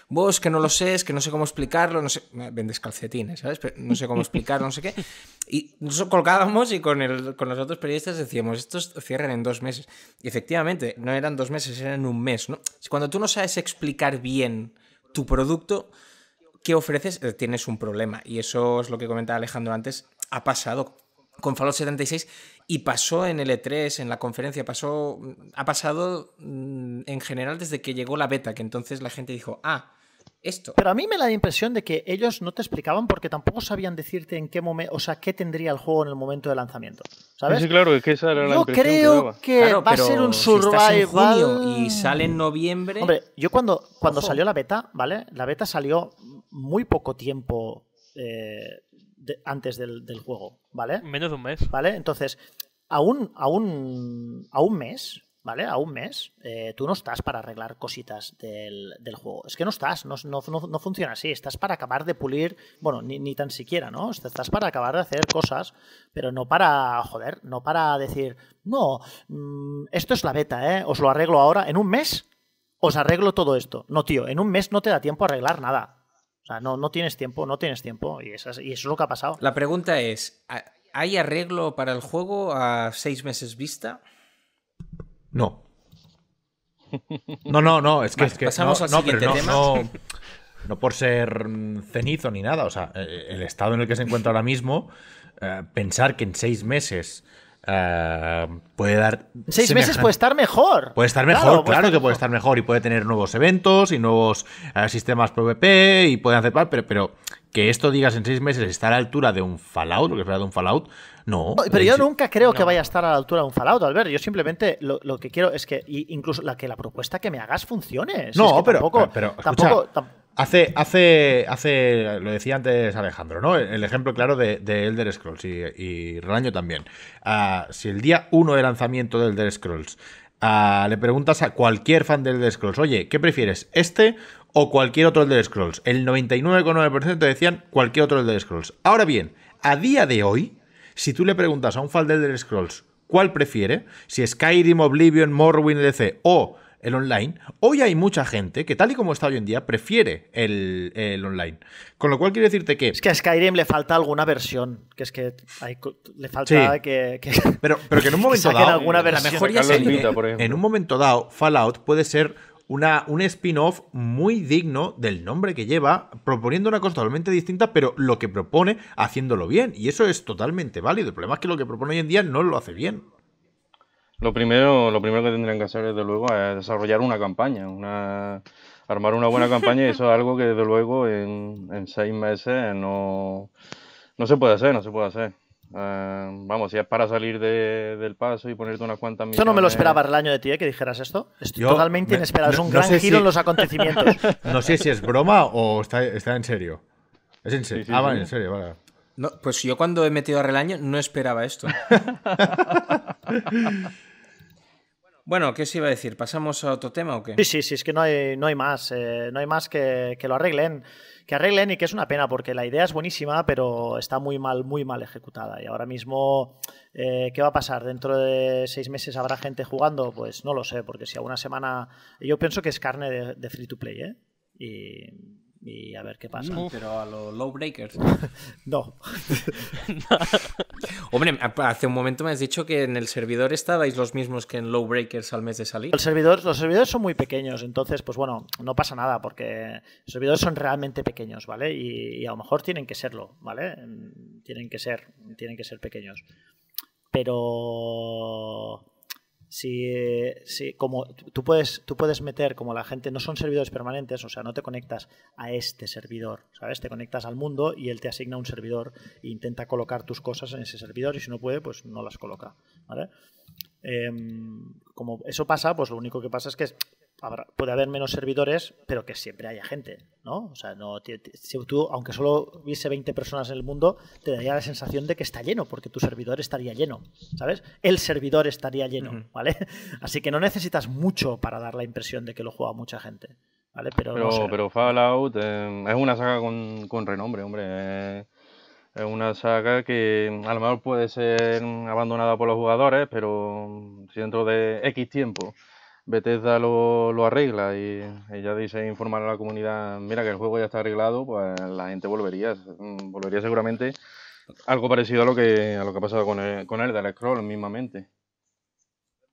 Vos, que no lo sé, es que no sé cómo explicarlo, no sé, vendes calcetines, ¿sabes? Pero no sé cómo explicarlo, no sé qué. Y nos colgábamos y con, el, con los otros periodistas decíamos, estos cierran en dos meses. Y efectivamente, no eran dos meses, eran un mes, ¿no? Cuando tú no sabes explicar bien tu producto, ¿qué ofreces? Eh, tienes un problema. Y eso es lo que comentaba Alejandro antes, ha pasado con Fallout 76 y pasó en L3, en la conferencia, pasó, ha pasado mm, en general desde que llegó la beta, que entonces la gente dijo, ah, esto. Pero a mí me da la impresión de que ellos no te explicaban porque tampoco sabían decirte en qué momento, o sea, qué tendría el juego en el momento de lanzamiento. ¿Sabes? Sí, claro, que esa era yo creo que, va a ser un survival. y sale en noviembre. Hombre, yo cuando, cuando salió la beta, ¿vale? La beta salió muy poco tiempo. Eh, antes del, juego, ¿vale? Menos de un mes. ¿Vale? Entonces, a un, a un, mes, ¿vale? A un mes, eh, tú no estás para arreglar cositas del, juego. Es que no estás, no, funciona así. Estás para acabar de pulir, bueno, ni, ni, tan siquiera, ¿no? Estás para acabar de hacer cosas, pero no para, joder, no para decir, no, mm, esto es la beta, ¿eh? Os lo arreglo ahora, en un mes os arreglo todo esto. No, tío, en un mes no te da tiempo a arreglar nada. O sea, no, tienes tiempo, no tienes tiempo. Y eso, es, y lo que ha pasado. La pregunta es: ¿hay arreglo para el juego a seis meses vista? No. No, no, no. Es que. pasamos no, al siguiente tema. No, por ser mm, cenizo ni nada. O sea, eh, el estado en el que se encuentra ahora mismo, eh, pensar que en seis meses Ah, puede dar. Seis meses puede estar mejor. Puede estar mejor, claro, que puede estar mejor y puede tener nuevos eventos y nuevos eh, sistemas PvP y puede hacer. Pero, pero que esto digas en seis meses estar a la altura de un Fallout, lo que fuera de un Fallout, no. pero yo nunca creo que vaya a estar a la altura de un Fallout, Albert. Yo simplemente lo, que quiero es que incluso la, que la propuesta que me hagas funcione. no, pero, tampoco Hace, hace, hace, lo decía antes Alejandro, ¿no? El, ejemplo claro de, Elder Scrolls y, Ranaño también. Ah, si el día 1 de lanzamiento de Elder Scrolls ah, le preguntas a cualquier fan de Elder Scrolls, oye, ¿qué prefieres? ¿Este o cualquier otro Elder Scrolls? El 99,9% decían cualquier otro Elder Scrolls. Ahora bien, a día de hoy, si tú le preguntas a un fan de Elder Scrolls cuál prefiere, si Skyrim, Oblivion, Morrowind, DC o el online, hoy hay mucha gente que tal y como está hoy en día prefiere el, online. Con lo cual quiero decirte que... Es que a Skyrim le falta alguna versión, que es que le falta que, [LAUGHS] Pero, que en un momento dado... Alguna versión. en un momento dado, Fallout puede ser una, un spin-off muy digno del nombre que lleva, proponiendo una cosa totalmente distinta, pero lo que propone haciéndolo bien. Y eso es totalmente válido. El problema es que lo que propone hoy en día no lo hace bien. Lo primero, lo primero que tendrían que hacer, desde luego, es desarrollar una campaña, una, armar una buena campaña y eso es algo que, desde luego, en, en seis meses no, no, se puede hacer, no se puede hacer. Eh, vamos, si es para salir de, del paso y ponerte unas cuantas mil... Yo no me lo esperaba el año de ti, eh, que dijeras esto. Estoy totalmente inesperado. es un gran giro en los acontecimientos. [LAUGHS] No sé si es broma o está, está en serio. Es en serio. ah, vale, en serio, vale. No, pues yo cuando he metido a Relaño no esperaba esto. [LAUGHS] Bueno, ¿qué os iba a decir? ¿Pasamos a otro tema o qué? Sí, sí, sí, es que no hay, no hay más. Eh, no hay más que, que, lo arreglen. Que arreglen y que es una pena porque la idea es buenísima, pero está muy mal, muy mal ejecutada. Y ahora mismo, eh, ¿qué va a pasar? ¿Dentro de seis meses habrá gente jugando? Pues no lo sé, porque si a una semana. Yo pienso que es carne de, de free to play, ¿eh? Y y a ver qué pasa. pero a los low breakers. [LAUGHS] no. [LAUGHS] Hombre, hace un momento me has dicho que en el servidor estabais los mismos que en low breakers al mes de salir. El servidor, los servidores son muy pequeños, entonces, pues bueno, no pasa nada porque los servidores son realmente pequeños, ¿vale? Y, y a lo mejor tienen que serlo, ¿vale? Tienen que ser, tienen que ser pequeños. Pero si, como tú puedes, tú puedes meter, como la gente, no son servidores permanentes, o sea, no te conectas a este servidor, ¿sabes? Te conectas al mundo y él te asigna un servidor e intenta colocar tus cosas en ese servidor y si no puede, pues no las coloca, ¿vale? Em, como eso pasa, pues lo único que pasa es que puede haber menos servidores, pero que siempre haya gente, ¿no? O sea, no, aunque solo hubiese 20 personas en el mundo, te daría la sensación de que está lleno, porque tu servidor estaría lleno, ¿sabes? El servidor estaría lleno, ¿vale? [LAUGHS] Así que no necesitas mucho para dar la impresión de que lo juega mucha gente, ¿vale? Pero, Fallout eh, es una saga con, renombre, hombre. Eh, es una saga que a lo mejor puede ser abandonada por los jugadores, pero si dentro de X tiempo Bethesda lo, arregla y, ella dice informar a la comunidad, mira que el juego ya está arreglado, pues la gente volvería, mm, volvería seguramente algo parecido a lo que lo que ha pasado con el, de la Scroll mismamente.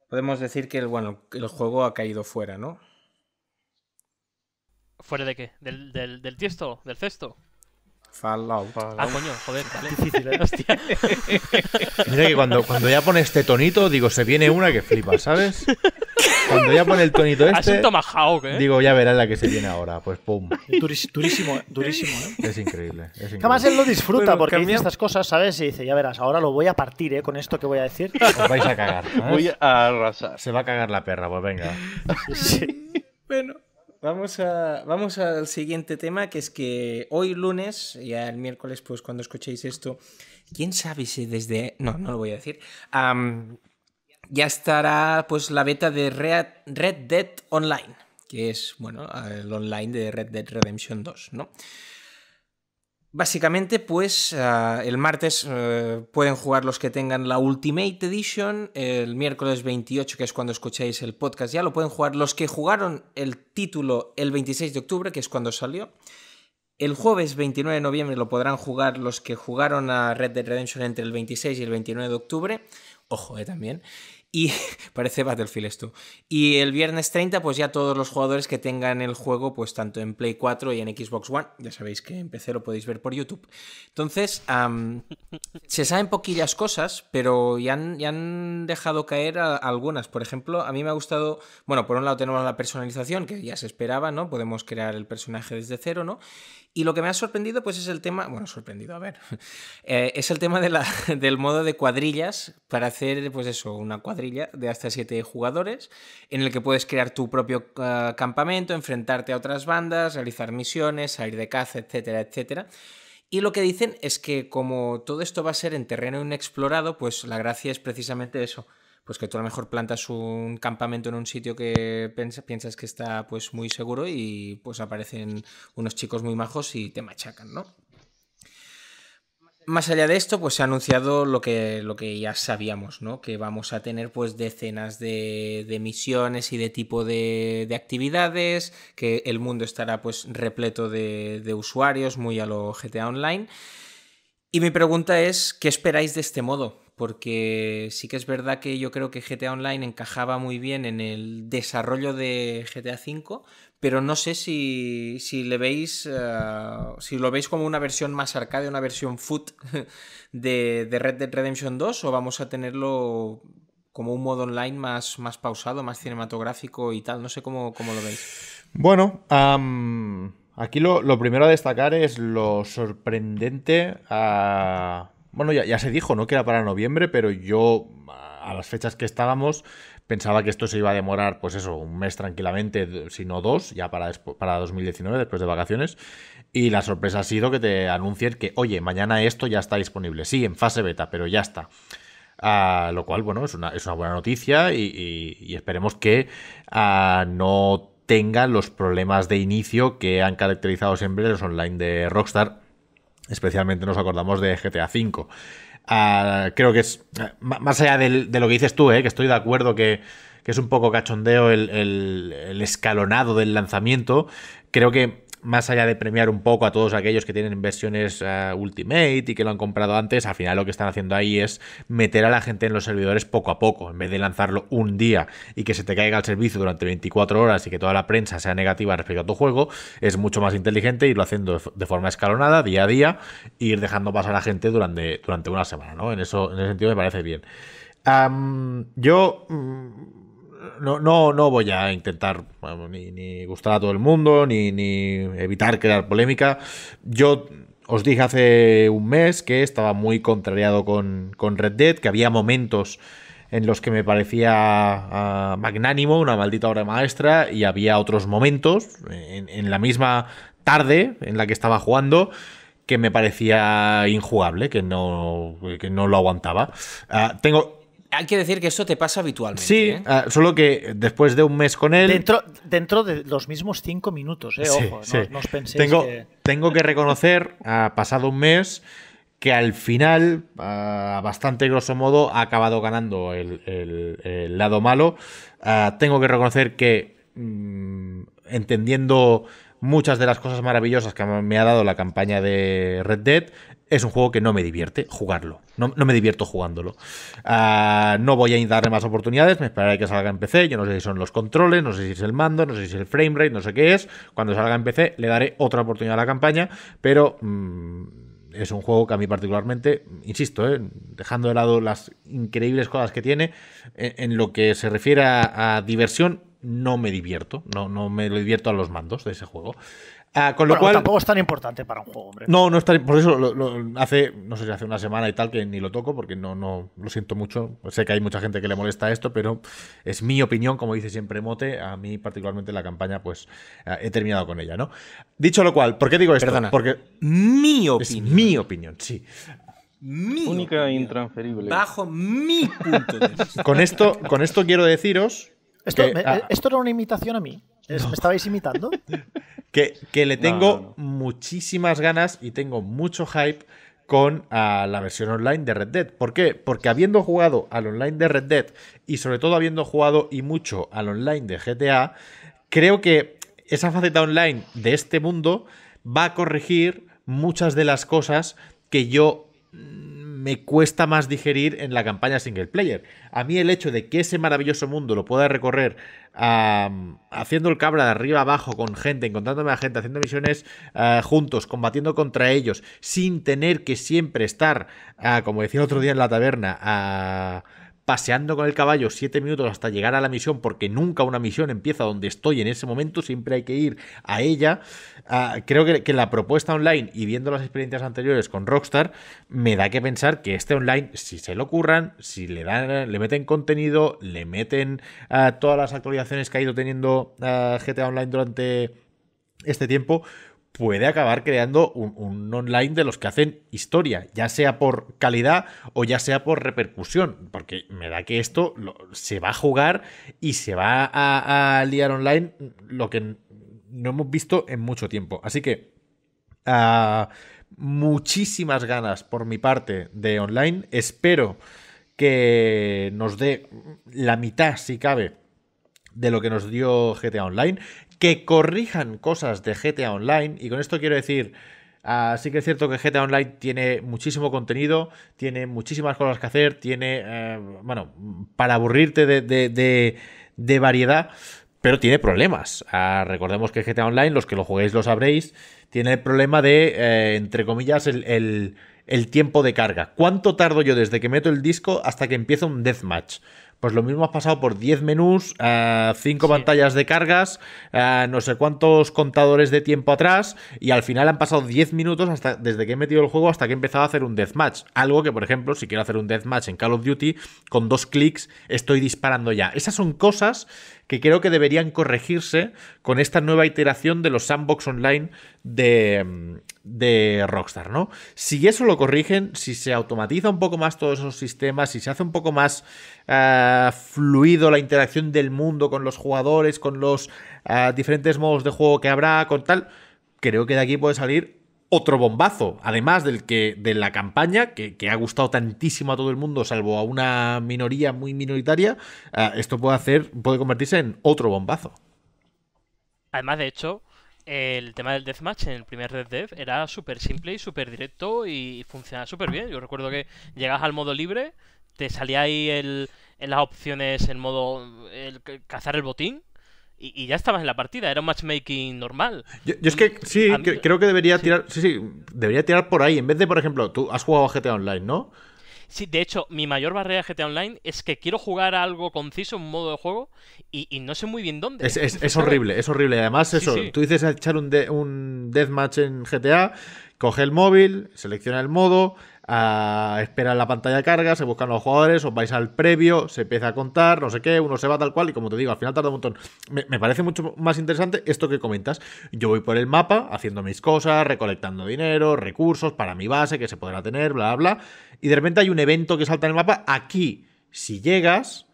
Podemos decir que el, bueno, el juego ha caído fuera, ¿no? ¿Fuera de qué? ¿Del, del, del tiesto? ¿Del cesto? Ah, coño, joder, vale. Difícil, ¿eh? hostia. [LAUGHS] Mira que cuando, cuando ya pone este tonito, digo, se viene una que flipa, ¿sabes? Cuando ya pone el tonito este. ¿eh? Digo, ya verás la que se viene ahora. Pues pum. durísimo, eh, durísimo, ¿eh? Es increíble, Jamás él lo disfruta porque dice estas cosas, ¿sabes? Y dice, ya verás, ahora lo voy a partir, ¿eh? Con esto que voy a decir. Os vais a cagar. Voy a arrasar. Se va a cagar la perra, pues venga. Sí. bueno. Vamos, a, vamos al siguiente tema, que es que hoy lunes, ya el miércoles, pues cuando escuchéis esto, quién sabe si desde... No, no lo voy a decir. ya estará pues la beta de Red Dead Online, que es, bueno, el online de Red Dead Redemption 2, ¿no? Básicamente, pues ah, el martes eh, pueden jugar los que tengan la Ultimate Edition, el miércoles 28, que es cuando escucháis el podcast, ya lo pueden jugar los que jugaron el título el 26 de octubre, que es cuando salió. El jueves 29 de noviembre lo podrán jugar los que jugaron a Red Dead Redemption entre el 26 y el 29 de octubre. Ojo, eh, también. Y [LAUGHS] parece Battlefield esto. Y el viernes 30, pues ya todos los jugadores que tengan el juego, pues tanto en Play 4 y en Xbox One, ya sabéis que en PC lo podéis ver por YouTube. Entonces, [LAUGHS] se saben poquillas cosas, pero ya han, ya han dejado caer algunas. Por ejemplo, a mí me ha gustado, bueno, por un lado tenemos la personalización, que ya se esperaba, ¿no? Podemos crear el personaje desde cero, ¿no? Y lo que me ha sorprendido, pues es el tema, bueno, sorprendido, a ver, [LAUGHS] eh, es el tema [LAUGHS] del modo de cuadrillas para hacer, pues eso, una cuadrilla de hasta siete jugadores, en el que puedes crear tu propio ah, campamento, enfrentarte a otras bandas, realizar misiones, salir de caza, etcétera, etcétera. Y lo que dicen es que como todo esto va a ser en terreno inexplorado, pues la gracia es precisamente eso, pues que tú a lo mejor plantas un campamento en un sitio que piensas que está pues muy seguro y pues aparecen unos chicos muy majos y te machacan, ¿no? Más allá de esto, pues se ha anunciado lo que, lo que ya sabíamos, ¿no? Que vamos a tener pues decenas de, misiones y de tipo de, actividades, que el mundo estará pues repleto de, de usuarios, muy a lo GTA Online. Y mi pregunta es, ¿qué esperáis de este modo? porque sí que es verdad que yo creo que GTA Online encajaba muy bien en el desarrollo de GTA V, pero no sé si, si le veis, eh, si lo veis como una versión más arcade, una versión foot [LAUGHS] de, Red Dead Redemption 2, o vamos a tenerlo como un modo online más, más pausado, más cinematográfico y tal. No sé cómo, lo veis. Bueno, aquí lo, primero a destacar es lo sorprendente. a ah, bueno, ya, se dijo, ¿no? Que era para noviembre, pero yo a las fechas que estábamos pensaba que esto se iba a demorar, pues eso, un mes tranquilamente, si no dos, ya para, para 2019, después de vacaciones. Y la sorpresa ha sido que te anuncien que, oye, mañana esto ya está disponible. Sí, en fase beta, pero ya está. Ah, lo cual, bueno, es una, buena noticia y, esperemos que ah, no tenga los problemas de inicio que han caracterizado siempre los online de Rockstar Especialmente nos acordamos de GTA V. Ah, creo que es, ah, más allá de lo que dices tú, eh, que estoy de acuerdo que, es un poco cachondeo el escalonado del lanzamiento, creo que más allá de premiar un poco a todos aquellos que tienen versiones eh, Ultimate y que lo han comprado antes, al final lo que están haciendo ahí es meter a la gente en los servidores poco a poco, en vez de lanzarlo un día y que se te caiga el servicio durante 24 horas y que toda la prensa sea negativa respecto a tu juego, es mucho más inteligente irlo haciendo de forma escalonada, día a día, e ir dejando pasar a la gente durante, durante una semana, ¿no? En, eso, en ese sentido me parece bien. yo... Mm, no, no, voy a intentar ni, gustar a todo el mundo, ni, evitar crear polémica. Yo os dije hace un mes que estaba muy contrariado con, Red Dead, que había momentos en los que me parecía ah, magnánimo, una maldita obra maestra, y había otros momentos en, la misma tarde en la que estaba jugando que me parecía injugable, que no, que no lo aguantaba. Ah, tengo hay que decir que esto te pasa habitualmente. Sí, ¿eh? ah, solo que después de un mes con él. Dentro, dentro de los mismos cinco minutos, ¿eh? Ojo, No, os penséis tengo, que... tengo que reconocer, ha pasado un mes, que al final, ah, bastante grosso modo, ha acabado ganando el, lado malo. Ah, tengo que reconocer que, mm, entendiendo muchas de las cosas maravillosas que me ha dado la campaña de Red Dead, es un juego que no me divierte jugarlo. No, me divierto jugándolo. Ah, no voy a darle más oportunidades, me esperaré que salga en PC. Yo no sé si son los controles, no sé si es el mando, no sé si es el frame rate, no sé qué es. Cuando salga en PC le daré otra oportunidad a la campaña, pero... Mm, es un juego que a mí particularmente, insisto, eh, dejando de lado las increíbles cosas que tiene, en, lo que se refiere a diversión, no me divierto, no, no me divierto a los mandos de ese juego. Ah, con lo cual, tampoco es tan importante para un juego, hombre. No, no es tan, por eso hace, no sé si hace una semana y tal que ni lo toco porque no, no lo siento mucho. Sé que hay mucha gente que le molesta esto, pero es mi opinión, como dice siempre Mote. A mí particularmente la campaña, pues eh, he terminado con ella, ¿no? Dicho lo cual, ¿por qué digo esto? Perdona, porque mi opinión, es mi opinión, sí. Mi única intransferible. Bajo mi punto de vista. Con esto, con esto quiero deciros esto, ah. ¿Esto, era una imitación a mí? ¿Me estabais imitando? [LAUGHS] que, le tengo muchísimas ganas y tengo mucho hype con ah, la versión online de Red Dead. ¿Por qué? Porque habiendo jugado al online de Red Dead y sobre todo habiendo jugado y mucho al online de GTA, creo que esa faceta online de este mundo va a corregir muchas de las cosas que yo mm, me cuesta más digerir en la campaña single player. A mí el hecho de que ese maravilloso mundo lo pueda recorrer haciendo el cabra de arriba abajo con gente, encontrándome a gente, haciendo misiones eh, juntos, combatiendo contra ellos, sin tener que siempre estar, ah, como decía otro día en la taberna, a paseando con el caballo 7 minutos hasta llegar a la misión, porque nunca una misión empieza donde estoy en ese momento, siempre hay que ir a ella. Ah, creo que, la propuesta online y viendo las experiencias anteriores con Rockstar, me da que pensar que este online, si se le ocurran, si le, dan, le meten contenido, le meten ah, todas las actualizaciones que ha ido teniendo ah, GTA Online durante este tiempo, puede acabar creando un, online de los que hacen historia, ya sea por calidad o ya sea por repercusión, porque me da que esto se va a jugar y se va a, liar online mm, lo que no hemos visto en mucho tiempo. Así que ah, muchísimas ganas por mi parte de online, espero que nos dé la mitad si cabe de lo que nos dio GTA Online que corrijan cosas de GTA Online. Y con esto quiero decir, así ah, que es cierto que GTA Online tiene muchísimo contenido, tiene muchísimas cosas que hacer, tiene, eh, bueno, para aburrirte de, variedad, pero tiene problemas. Ah, recordemos que GTA Online, los que lo juguéis lo sabréis, tiene el problema de, eh, entre comillas, el, el, tiempo de carga. ¿Cuánto tardo yo desde que meto el disco hasta que empieza un deathmatch? pues lo mismo has pasado por 10 menús, 5 eh, pantallas de cargas, eh, no sé cuántos contadores de tiempo atrás y al final han pasado 10 minutos hasta, desde que he metido el juego hasta que he empezado a hacer un deathmatch. Algo que, por ejemplo, si quiero hacer un deathmatch en Call of Duty, con dos clics estoy disparando ya. Esas son cosas que creo que deberían corregirse con esta nueva iteración de los sandbox online de, Rockstar, ¿no? Si eso lo corrigen, si se automatiza un poco más todos esos sistemas, si se hace un poco más eh, fluido la interacción del mundo con los jugadores, con los eh, diferentes modos de juego que habrá, con tal, creo que de aquí puede salir otro bombazo, además del que, de la campaña, que, ha gustado tantísimo a todo el mundo, salvo a una minoría muy minoritaria, eh, esto puede hacer, puede convertirse en otro bombazo. Además, de hecho, el tema del deathmatch en el primer Red Dev era súper simple y súper directo y funcionaba súper bien. Yo recuerdo que llegas al modo libre, te salía ahí en las opciones el modo el, cazar el botín y, ya estabas en la partida, era un matchmaking normal. Yo, es que sí, creo que debería tirar, sí, sí, debería tirar por ahí. En vez de, por ejemplo, tú has jugado a GTA Online, ¿no? Sí, de hecho, mi mayor barrera de GTA Online es que quiero jugar algo conciso, un modo de juego, y, no sé muy bien dónde. Es, es, [LAUGHS] horrible, es horrible. Además, eso, tú dices echar un, un deathmatch en GTA, coge el móvil, selecciona el modo, a esperar la pantalla de carga, se buscan los jugadores, os vais al previo, se empieza a contar, no sé qué, uno se va tal cual y como te digo, al final tarda un montón. Me, me parece mucho más interesante esto que comentas. Yo voy por el mapa haciendo mis cosas, recolectando dinero, recursos para mi base que se podrá tener, bla, bla, bla. Y de repente hay un evento que salta en el mapa. Aquí, si llegas,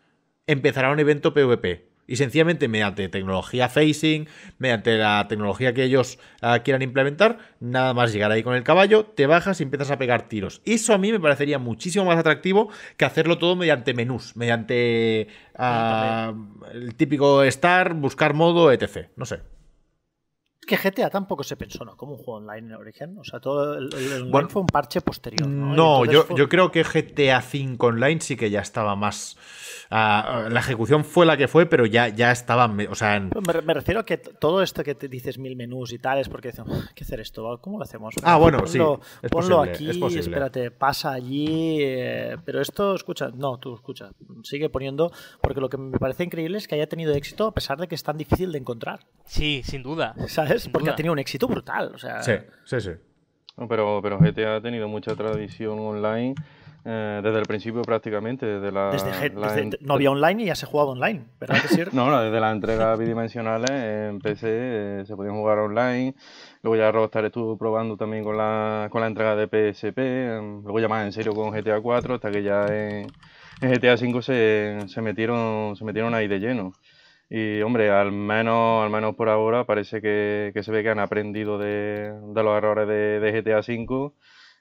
empezará un evento PvP y sencillamente mediante tecnología facing, mediante la tecnología que ellos ah, quieran implementar, nada más llegar ahí con el caballo, te bajas y empiezas a pegar tiros. Eso a mí me parecería muchísimo más atractivo que hacerlo todo mediante menús, mediante ah, el típico estar, buscar modo, etc. No sé que GTA tampoco se pensó, ¿no? Como un juego online en origen. O sea, todo el, fue un parche posterior. No, yo, creo que GTA 5 Online sí que ya estaba más. Ah, la ejecución fue la que fue, pero ya, ya estaba. O sea, me, refiero a que todo esto que te dices mil menús y tal es porque dicen, ah, ¿qué hacer esto? ¿Cómo lo hacemos? Ah, bueno, sí. Es ponlo aquí, espérate, pasa allí. Eh, pero esto, escucha, no, tú escucha, sigue poniendo, porque lo que me parece increíble es que haya tenido éxito a pesar de que es tan difícil de encontrar. Sí, sin duda. ¿Sabes? Porque ha tenido un éxito brutal. sea... Sí, sí, sí. pero, pero GTA ha tenido mucha tradición online eh, desde el principio prácticamente. Desde la, no había online y ya se jugaba online, ¿verdad? [LAUGHS] no, no, desde la entrega [LAUGHS] bidimensionales eh, en PC eh, se podía jugar online. Luego ya Rockstar estuvo probando también con la, con la entrega de PSP. Em, luego ya más en serio con GTA 4 hasta que ya en, en GTA 5 se, se, metieron, se metieron ahí de lleno. Y hombre, al menos, al menos por ahora parece que, que se ve que han aprendido de, de los errores de, GTA V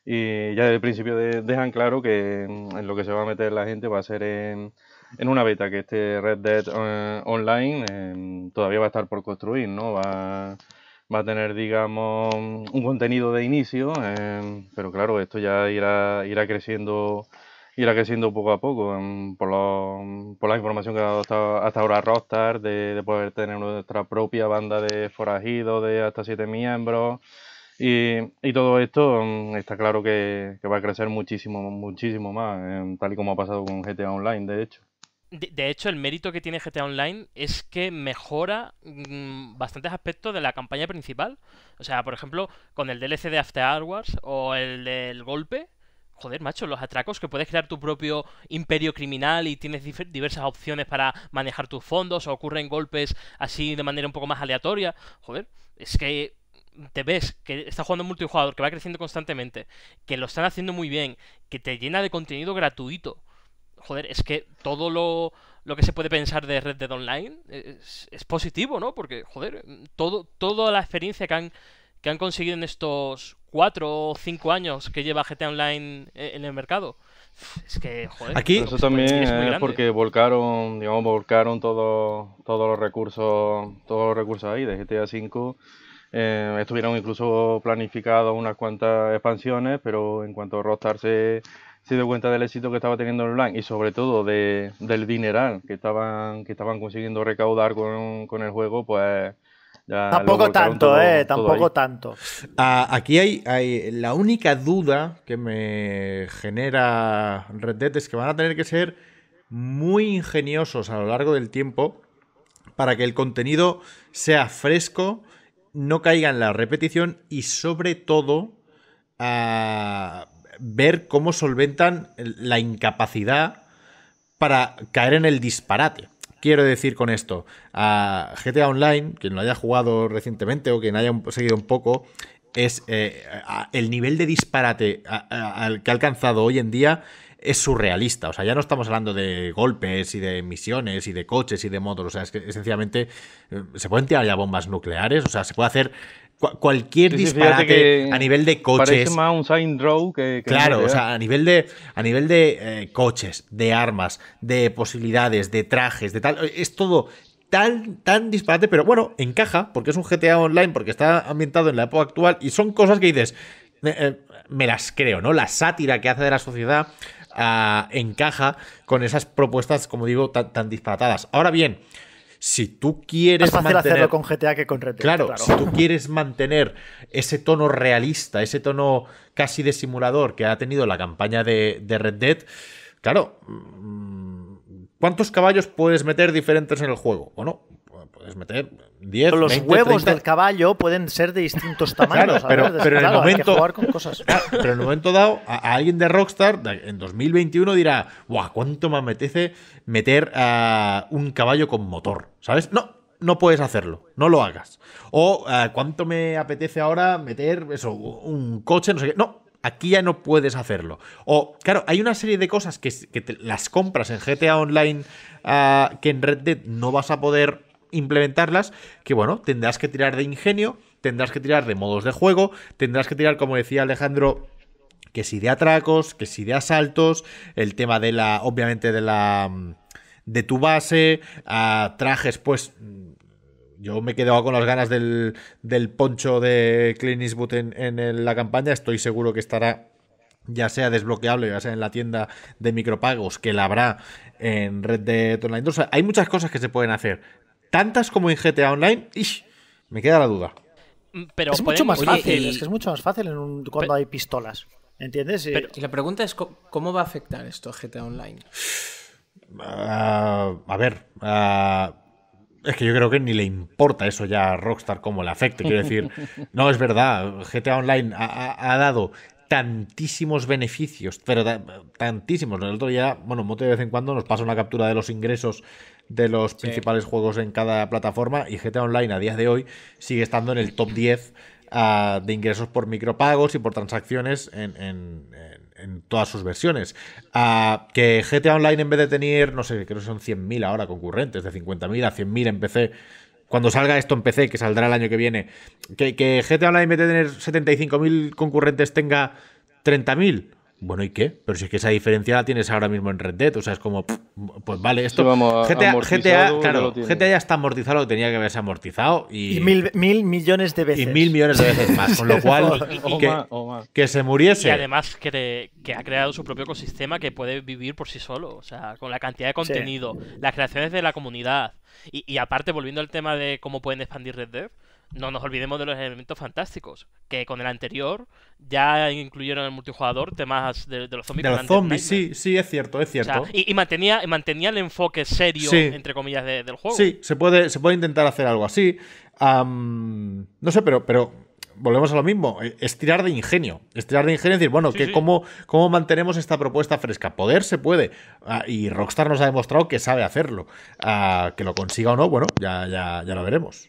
y ya desde el principio dejan claro que mm, en lo que se va a meter la gente va a ser en, en una beta, que este Red Dead eh, Online em, todavía va a estar por construir, ¿no? Va, va a tener, digamos, un contenido de inicio, em, pero claro, esto ya irá, irá creciendo irá creciendo poco a poco. Por, la información que ha dado hasta, ahora Rockstar, de, poder tener nuestra propia banda de forajidos de hasta siete miembros. Y, todo esto mm, está claro que, va a crecer muchísimo, muchísimo más, tal y como ha pasado con GTA Online, de hecho. De, hecho, el mérito que tiene GTA Online es que mejora mm, bastantes aspectos de la campaña principal. O sea, por ejemplo, con el DLC de After Hours o el del golpe, Joder, macho, los atracos que puedes crear tu propio imperio criminal y tienes diversas opciones para manejar tus fondos o ocurren golpes así de manera un poco más aleatoria. Joder, es que te ves que está jugando multijugador, que va creciendo constantemente, que lo están haciendo muy bien, que te llena de contenido gratuito. Joder, es que todo lo, lo que se puede pensar de Red Dead Online eh, es, es positivo, ¿no? Porque, joder, todo, toda la experiencia que han que han conseguido en estos cuatro o cinco años que lleva GTA Online eh, en el mercado. Es que, joder, aquí eso también es, eh, porque volcaron, digamos, volcaron todos todos los recursos, todos los recursos ahí de GTA V. Eh, estuvieron incluso planificados unas cuantas expansiones, pero en cuanto Rockstar se, se dio cuenta del éxito que estaba teniendo online y sobre todo del dineral que estaban que estaban consiguiendo recaudar con, con el juego, pues tampoco tanto, eh, tampoco tanto. Ah, aquí hay, la única duda que me genera Red Dead es que van a tener que ser muy ingeniosos a lo largo del tiempo para que el contenido sea fresco, no caiga en la repetición y sobre todo ah, ver cómo solventan la incapacidad para caer en el disparate. Quiero decir con esto, a GTA Online, quien lo haya jugado recientemente o quien haya seguido un poco, es eh, el nivel de disparate al que ha alcanzado hoy en día es surrealista. O sea, ya no estamos hablando de golpes y de misiones y de coches y de motos. O sea, es que esencialmente. Eh, se pueden tirar ya bombas nucleares. O sea, se puede hacer cualquier disparate a nivel de coches. que, Claro, o sea, a nivel de, a nivel de eh, coches, de armas, de posibilidades, de trajes, de tal. Es todo tan, tan disparate, pero bueno, encaja, porque es un GTA Online, porque está ambientado en la época actual y son cosas que dices. Eh, eh, me las creo, ¿no? La sátira que hace de la sociedad ah, encaja con esas propuestas, como digo, tan disparatadas. Ahora bien si tú quieres mantener, hacerlo con GTA que con Red Dead, claro, si tú quieres mantener ese tono realista, ese tono casi de simulador que ha tenido la campaña de, de Red Dead, claro, mm, ¿cuántos caballos puedes meter diferentes en el juego o no? es meter 10. Los huevos del caballo pueden ser de distintos tamaños. pero, pero, en el momento, [LAUGHS] pero en el momento dado, a, alguien de Rockstar en 2021 dirá, guau, ¿cuánto me apetece meter a un caballo con motor? ¿Sabes? No, no puedes hacerlo, no lo hagas. O eh, cuánto me apetece ahora meter eso, un coche, no sé No, aquí ya no puedes hacerlo. O, claro, hay una serie de cosas que, las compras en GTA Online ah, que en Red Dead no vas a poder implementarlas que, bueno, tendrás que tirar de ingenio, tendrás que tirar de modos de juego, tendrás que tirar, como decía Alejandro, que si de atracos, que si de asaltos, el tema de la, obviamente, de la... Mm, de tu base, a trajes, pues mm, yo me quedo con las ganas del, poncho de Clint Eastwood en, la campaña. Estoy seguro que estará ya sea desbloqueable, ya sea en la tienda de micropagos, que la habrá en red de Online. hay muchas cosas que se pueden hacer tantas como en GTA Online, me queda la duda. Mm, es mucho más fácil, es que es mucho más fácil cuando hay pistolas. ¿Entiendes? y la pregunta es: ¿cómo va a afectar esto a GTA Online? Ah, a ver. Ah, es que yo creo que ni le importa eso ya a Rockstar cómo le afecte. Quiero decir, [LAUGHS] no, es verdad, GTA Online ha dado tantísimos beneficios, pero tantísimos. otro ya, bueno, mote de vez en cuando nos pasa una captura de los ingresos de los principales juegos en cada plataforma y GTA Online a día de hoy sigue estando en el top 10 ah, de ingresos por micropagos y por transacciones en, todas sus versiones. Ah, que GTA Online en vez de tener, no sé, creo que son 100.000 ahora concurrentes, de 50.000 a 100.000 en PC cuando salga esto en PC, que saldrá el año que viene, que, que GTA Online, en vez de tener 75.000 concurrentes, tenga 30.000. Bueno, ¿y qué? Pero si es que esa diferencia la tienes ahora mismo en Red Dead, o sea, es como, pues vale, esto... GTA, GTA, GTA ya está amortizado lo tenía que haberse amortizado y... mil, millones de veces. Y mil millones de veces más, con lo [LAUGHS] cual, que, se muriese. Y además que, ha creado su propio ecosistema que puede vivir por sí solo, o sea, con la cantidad de contenido, las creaciones de la comunidad, y, y aparte, volviendo al tema de cómo pueden expandir Red Dead, no nos olvidemos de los elementos fantásticos, que con el anterior ya incluyeron en el multijugador temas de, los zombies. De los zombies, sí, sí, es cierto, es cierto. y, mantenía, el enfoque serio, entre comillas, del juego. Sí, se puede, se puede intentar hacer algo así. no sé, pero, pero volvemos a lo mismo, eh, es tirar de ingenio. Es tirar de ingenio y decir, bueno, que Cómo, mantenemos esta propuesta fresca? Poder se puede. Ah, y Rockstar nos ha demostrado que sabe hacerlo. Ah, que lo consiga o no, bueno, ya, ya, ya lo veremos.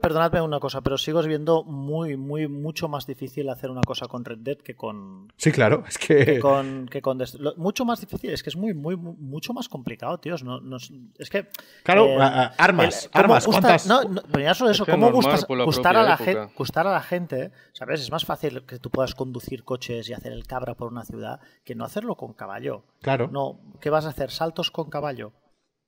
Perdonadme una cosa, pero sigo viendo muy, muy, mucho más difícil hacer una cosa con Red Dead que con. Sí, claro, es que. con, que con mucho más difícil, es que es muy, muy, mucho más complicado, tíos. No, no, es que. Claro, eh, armas, armas, No, eso, ¿cómo gustas, gustar, a la gente, gustar a la gente? ¿Sabes? Es más fácil que tú puedas conducir coches y hacer el cabra por una ciudad que no hacerlo con caballo. Claro. No, ¿qué vas a hacer? ¿Saltos con caballo?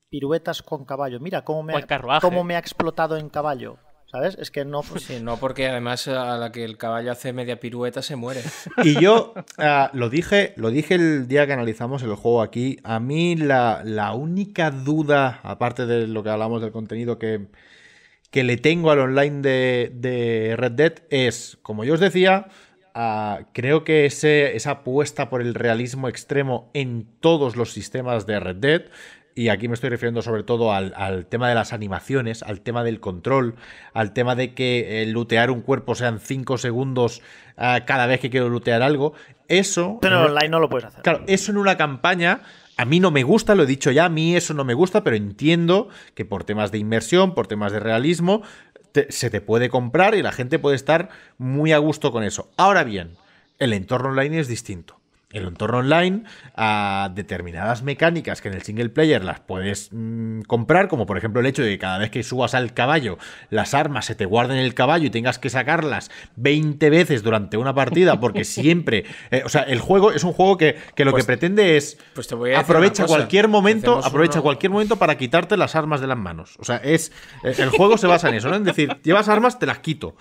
piruetas con caballo. Mira cómo me, cómo me ha explotado en caballo. ¿Sabes? Es que no. [LAUGHS] Sí, no, porque además a la que el caballo hace media pirueta se muere. [LAUGHS] Y yo ah, lo dije, lo dije el día que analizamos el juego aquí. A mí la, única duda, aparte de lo que hablamos del contenido que, que le tengo al online de, Red Dead, es, como yo os decía, ah, creo que esa apuesta por el realismo extremo en todos los sistemas de Red Dead y aquí me estoy refiriendo sobre todo al, tema de las animaciones, al tema del control, al tema de que eh, lootear un cuerpo sean 5 segundos eh, cada vez que quiero lootear algo, eso... Pero online no lo puedes hacer. Claro, eso en una campaña... A mí no me gusta, lo he dicho ya, a mí eso no me gusta, pero entiendo que por temas de inmersión, por temas de realismo, se te puede comprar y la gente puede estar muy a gusto con eso. Ahora bien, el entorno online es distinto el entorno online a determinadas mecánicas que en el single player las puedes mm, comprar, como por ejemplo el hecho de que cada vez que subas al caballo, las armas se te guarden en el caballo y tengas que sacarlas 20 veces durante una partida, porque [LAUGHS] siempre, eh, o sea, el juego es un juego que, que lo que pues, pretende es pues aprovecha cualquier momento, aprovecha cualquier momento para quitarte las armas de las manos. O sea, es eh, el juego se basa en eso, ¿no? En decir, llevas armas, te las quito.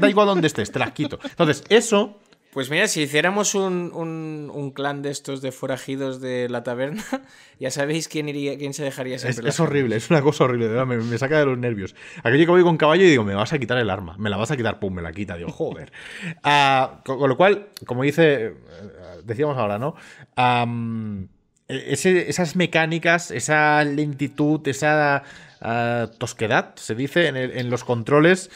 da igual donde estés, te las quito. Entonces, eso pues mira, si hiciéramos un, clan de estos de forajidos de la taberna, [LAUGHS] ya sabéis quién iría, quién se dejaría siempre. Es, horrible, es una cosa horrible, Me, saca de los nervios. Aquí que voy con caballo y digo, me vas a quitar el arma, me la vas a quitar, pum, me la quita, digo, joder. [LAUGHS] Ah, con, lo cual, como dice, eh, eh, decíamos ahora, ¿no? E, esas mecánicas, esa lentitud, esa ah, tosquedad, se dice en, en los controles,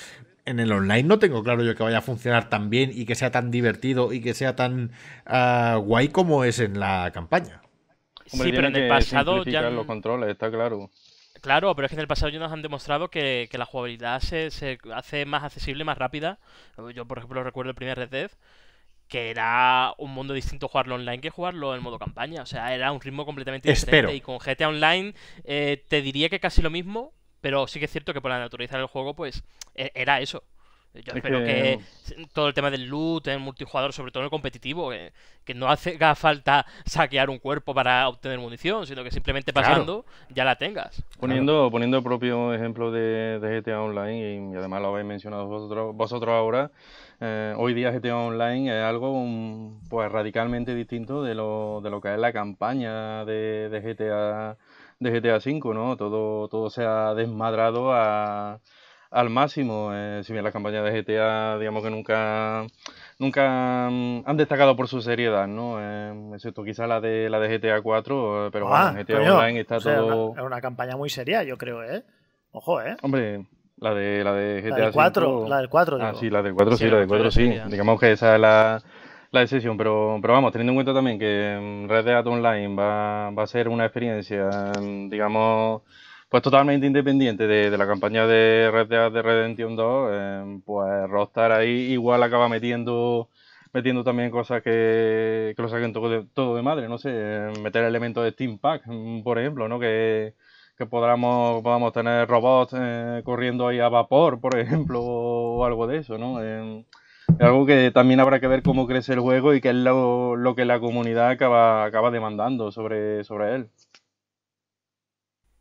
en el online no tengo claro yo que vaya a funcionar tan bien y que sea tan divertido y que sea tan ah, guay como es en la campaña. sí, pero en el pasado ya... los controles, está claro. Claro, pero es que en el pasado ya nos han demostrado que, la jugabilidad se, hace más accesible, más rápida. Yo, por ejemplo, recuerdo el primer Red Dead, que era un mundo distinto jugarlo online que jugarlo en modo campaña. O sea, era un ritmo completamente diferente. Y con GTA Online eh, te diría que casi lo mismo, pero sí que es cierto que para naturalizar el juego, pues, e-, era eso. Yo espero que... todo el tema del loot, el multijugador, sobre todo el competitivo, que, no haga falta saquear un cuerpo para obtener munición, sino que simplemente pasando ya la tengas. Poniendo, poniendo el propio ejemplo de, GTA Online, y, además lo habéis mencionado vosotros, vosotros ahora, eh, hoy día GTA Online es algo pues radicalmente distinto de lo, de lo que es la campaña de, de GTA de GTA V, ¿no? Todo, todo se ha desmadrado a, al máximo. Eh, si bien las campañas de GTA, digamos que nunca, nunca mm, han destacado por su seriedad, ¿no? Eh, excepto quizá la de, la de GTA 4, eh, pero bueno, ah, GTA Online está todo... Es una, campaña muy seria, yo creo, ¿eh? Ojo, ¿eh? Hombre... La de, la de GTA la del 4, la del 4, Ah, sí, la del 4, sí, la del 4, sí. Digamos que esa es la, la decisión, pero, pero vamos, teniendo en cuenta también que mm, Red Dead Online va, a ser una experiencia, mm, digamos, pues totalmente independiente de, la campaña de Red Dead de Redemption 2, em, pues Rockstar ahí igual acaba metiendo metiendo también cosas que, que lo saquen todo de, madre, no sé, em, meter elementos de Steam Pack, mm, por ejemplo, ¿no? Que, podamos, podamos tener robots eh, corriendo ahí a vapor, por [LAUGHS] ejemplo, o algo de eso, ¿no? Em, algo que también habrá que ver cómo crece el juego y qué es lo, que la comunidad acaba, acaba demandando sobre, sobre él.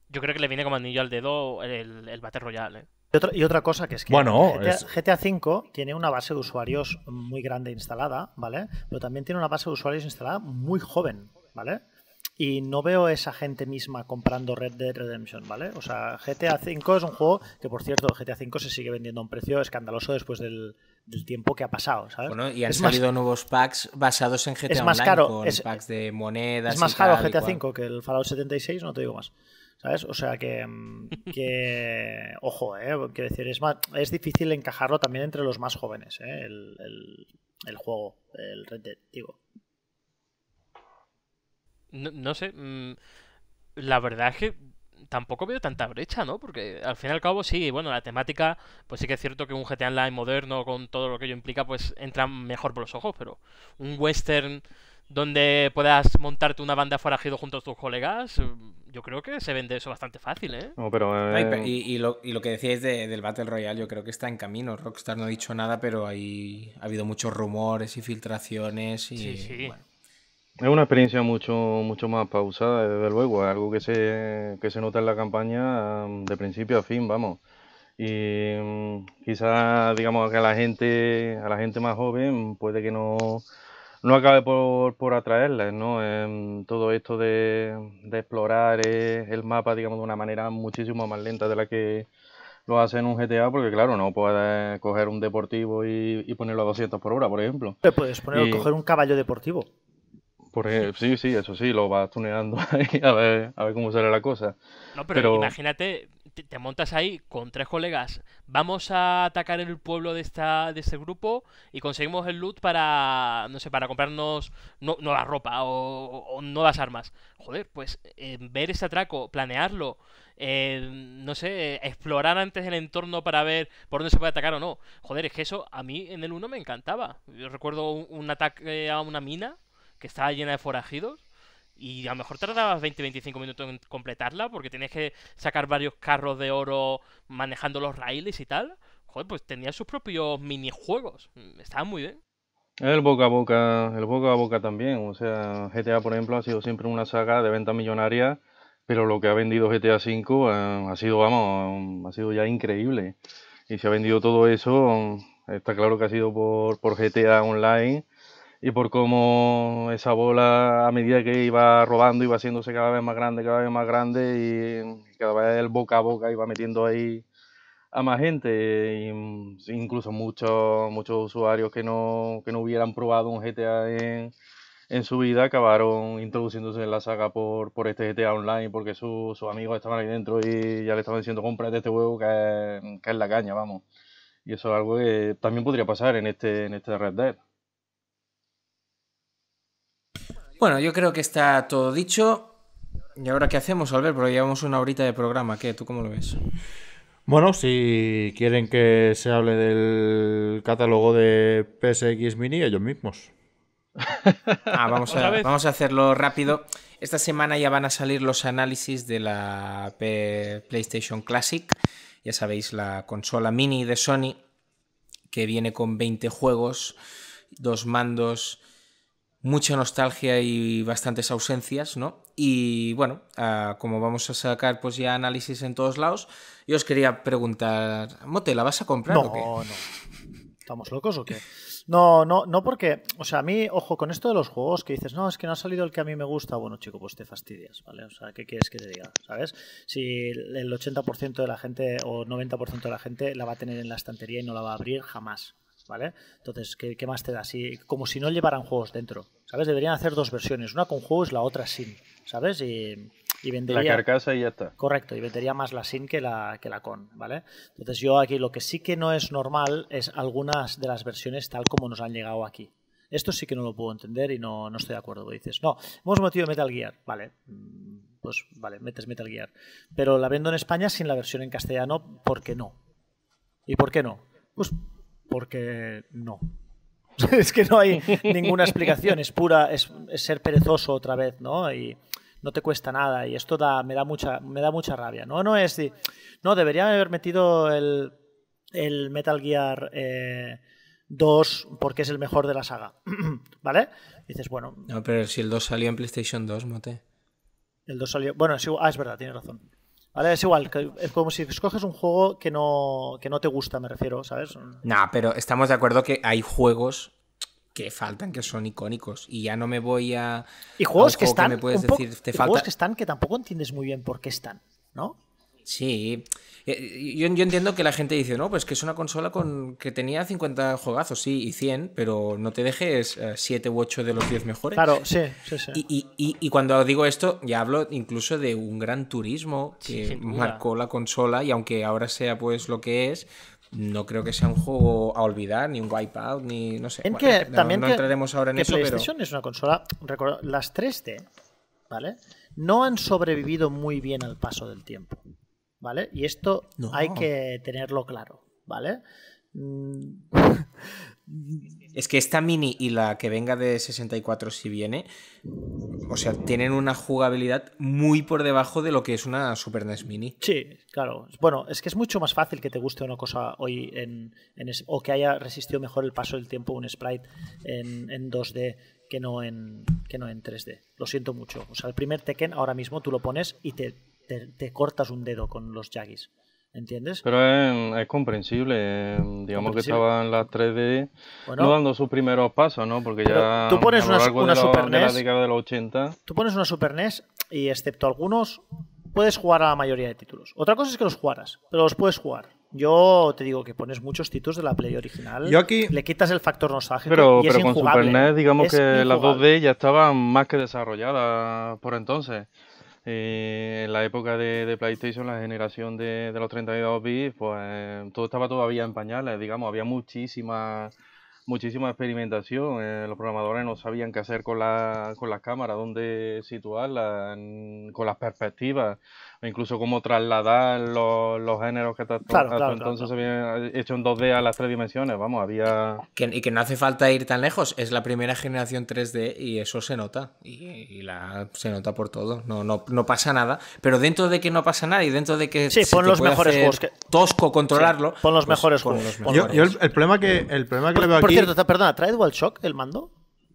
Yo creo que le viene como anillo al dedo el, el Battle Royale. ¿eh? Y, otra, cosa que es que bueno, GTA, 5 tiene una base de usuarios muy grande instalada, ¿vale? Pero también tiene una base de usuarios instalada muy joven, ¿vale? Y no veo esa gente misma comprando Red Dead Redemption, ¿vale? O sea, GTA V es un juego que, por cierto, GTA V se sigue vendiendo a un precio escandaloso después del, del tiempo que ha pasado, ¿sabes? y han salido nuevos packs basados en GTA Online con packs de monedas. Es más caro GTA V que el Fallout 76, no te digo más. ¿Sabes? O sea que, mm, [LAUGHS] ojo, ¿eh? quiero decir, es, es difícil encajarlo también entre los más jóvenes, ¿eh? el, juego, el Red no sé, mm, la verdad es que tampoco veo tanta brecha, ¿no? Porque al fin y al cabo sí, bueno, la temática, pues sí que es cierto que un GTA Online moderno con todo lo que ello implica, pues entra mejor por los ojos, pero un western donde puedas montarte una banda forajido junto a tus colegas, yo creo que se vende eso bastante fácil, ¿eh? pero, eh, y, lo, y, lo, que decíais de, del Battle Royale, yo creo que está en camino. Rockstar no ha dicho nada, pero hay, ha habido muchos rumores y filtraciones y... Sí, sí. Es una experiencia mucho, mucho más pausada, desde luego, algo que se, que se nota en la campaña mm, de principio a fin, vamos. Y mm, quizás, digamos, que a la gente, a la gente más joven puede que no, no acabe por, por atraerles, ¿no? Em, todo esto de, explorar eh, el mapa, digamos, de una manera muchísimo más lenta de la que lo hace en un GTA, porque claro, no puedes coger un deportivo y, ponerlo a 200 por hora, por ejemplo. puedes poner, coger un caballo deportivo. [LAUGHS] sí, sí, eso sí, lo vas tuneando [LAUGHS] ahí a ver, a ver cómo sale la cosa. No, pero, imagínate, te, montas ahí con tres colegas, vamos a atacar el pueblo de esta de este grupo y conseguimos el loot para, no sé, para comprarnos no, nueva ropa o, no nuevas armas. Joder, pues ver ese atraco, planearlo, no sé, explorar antes el entorno para ver por dónde se puede atacar o no. Joder, es que eso a mí en el 1 me encantaba. Yo recuerdo un ataque a una mina que estaba llena de forajidos y a lo mejor tardabas 20-25 minutos en completarla porque tenías que sacar varios carros de oro manejando los raíles y tal. Joder, pues tenía sus propios minijuegos. Estaba muy bien. El boca a boca, el boca a boca también. O sea, GTA, por ejemplo, ha sido siempre una saga de venta millonaria, pero lo que ha vendido GTA V eh, ha, sido, vamos, ha sido ya increíble. Y se ha vendido todo eso, mm, está claro que ha sido por, por GTA Online y por cómo esa bola a medida que iba robando iba haciéndose cada vez más grande, cada vez más grande y cada vez el boca a boca iba metiendo ahí a más gente, mm, incluso muchos, muchos usuarios que no, no hubieran probado un GTA en, su vida acabaron introduciéndose en la saga por, por este GTA Online porque sus su amigos estaban ahí dentro y ya le estaban diciendo cómprate este juego que la caña, vamos. Y eso es algo que también podría pasar en este, en este Red Dead. Bueno, yo creo que está todo dicho. ¿Y ahora qué hacemos, Albert? Porque llevamos una horita de programa. ¿Qué? ¿Tú cómo lo ves? Bueno, si quieren que se hable del catálogo de PSX Mini, ellos mismos. [LAUGHS] Ah, vamos, a, hacerlo rápido. Esta semana ya van a salir los análisis de la PlayStation Classic. Ya sabéis, la consola mini de Sony, que viene con 20 juegos, dos mandos mucha nostalgia y bastantes ausencias, ¿no? Y bueno, ah, como vamos a sacar pues ya análisis en todos lados, yo os quería preguntar, Mote, ¿la vas a comprar o qué? No, no. ¿Estamos locos o qué? No, no, no porque, o sea, a mí, ojo, con esto de los juegos que dices, no, es que no ha salido el que a mí me gusta, bueno, chico, pues te fastidias, ¿vale? O sea, ¿qué quieres que te diga? ¿Sabes? Si el 80% de la gente o 90% de la gente la va a tener en la estantería y no la va a abrir jamás, ¿vale? Entonces, ¿qué, más te da? como si no llevaran juegos dentro, ¿sabes? Deberían hacer dos versiones, una con juegos, la otra sin, ¿sabes? Y, vendería... La carcasa y ya está. Correcto, y vendería más la sin que la, que la con, ¿vale? Entonces yo aquí lo que sí que no es normal es algunas de las versiones tal como nos han llegado aquí. Esto sí que no lo puedo entender y no, no estoy de acuerdo. Dices, no, hemos metido Metal Gear, vale, mm, pues vale, metes Metal Gear. Pero la vendo en España sin la versión en castellano, ¿por qué no? ¿Y por qué no? Pues porque no. [LAUGHS] es que no hay ninguna explicación, es pura, es, ser perezoso otra vez, ¿no? Y no te cuesta nada y esto me, da mucha, me da mucha rabia, ¿no? No es, no, debería haber metido el, Metal Gear 2 eh, porque es el mejor de la saga, [CLEARS THROAT] ¿vale? dices, bueno... No, pero si el 2 salió en PlayStation 2, te. El 2 salió, bueno, ah, es verdad, tienes razón. Vale, es igual, es como si escoges un juego que no, que no te gusta, me refiero, ¿sabes? Nah, pero estamos de acuerdo que hay juegos que faltan, que son icónicos. Y ya no me voy a. Y juegos que están. me puedes decir, te juegos que están que tampoco entiendes muy bien por qué están, ¿no? Sí. Eh, yo, entiendo que la gente dice, no, pues que es una consola con que tenía 50 juegazos, sí, y 100, pero no te dejes 7 eh, u 8 de los 10 mejores. Claro, sí, sí, Y, cuando digo esto, ya hablo incluso de un gran turismo que marcó la consola y aunque ahora sea pues lo que es, no creo que sea un juego a olvidar, ni un wipeout, ni no sé. En no, entraremos ahora en que eso, PlayStation es una consola, recuerdo, las 3D, ¿vale? No han sobrevivido muy bien al paso del tiempo. ¿vale? Y esto hay que tenerlo claro, ¿vale? Mm. Es que esta mini y la que venga de 64 si viene, o sea, tienen una jugabilidad muy por debajo de lo que es una Super NES Mini. Sí, claro. Bueno, es que es mucho más fácil que te guste una cosa hoy en, o que haya resistido mejor el paso del tiempo un sprite en, 2D que no en, que no en 3D. Lo siento mucho. O sea, el primer Tekken ahora mismo tú lo pones y te te, cortas un dedo con los Yagis. ¿Entiendes? Pero es, comprensible. Eh, digamos que que estaban las 3D no dando sus primeros pasos, ¿no? Porque ya. Tú pones una, de Super NES. De los 80. Tú pones una Super NES y, excepto algunos, puedes jugar a la mayoría de títulos. Otra cosa es que los jugaras, pero los puedes jugar. Yo te digo que pones muchos títulos de la Play original. Le quitas el factor nostálgico. Pero, y pero con Super NES, digamos que las 2D ya estaban más que desarrolladas por entonces. Eh, en la época de, PlayStation, la generación de, de los 32 bits, pues todo estaba todavía en pañales, digamos, había muchísima, muchísima experimentación. Eh, los programadores no sabían qué hacer con, la, con las cámaras, dónde situarlas, con las perspectivas incluso cómo trasladar los, géneros que hasta, entonces se habían hecho en 2D a las tres dimensiones, vamos, había... y que no hace falta ir tan lejos, es la primera generación 3D y eso se nota, y, la, se nota por todo, no, no, no pasa nada, pero dentro de que no pasa nada y dentro de que... Sí, se los mejores juegos Tosco controlarlo. pon los pues mejores juegos. el, problema que, el problema que le veo aquí... Por cierto, perdona, ¿trae DualShock el mando?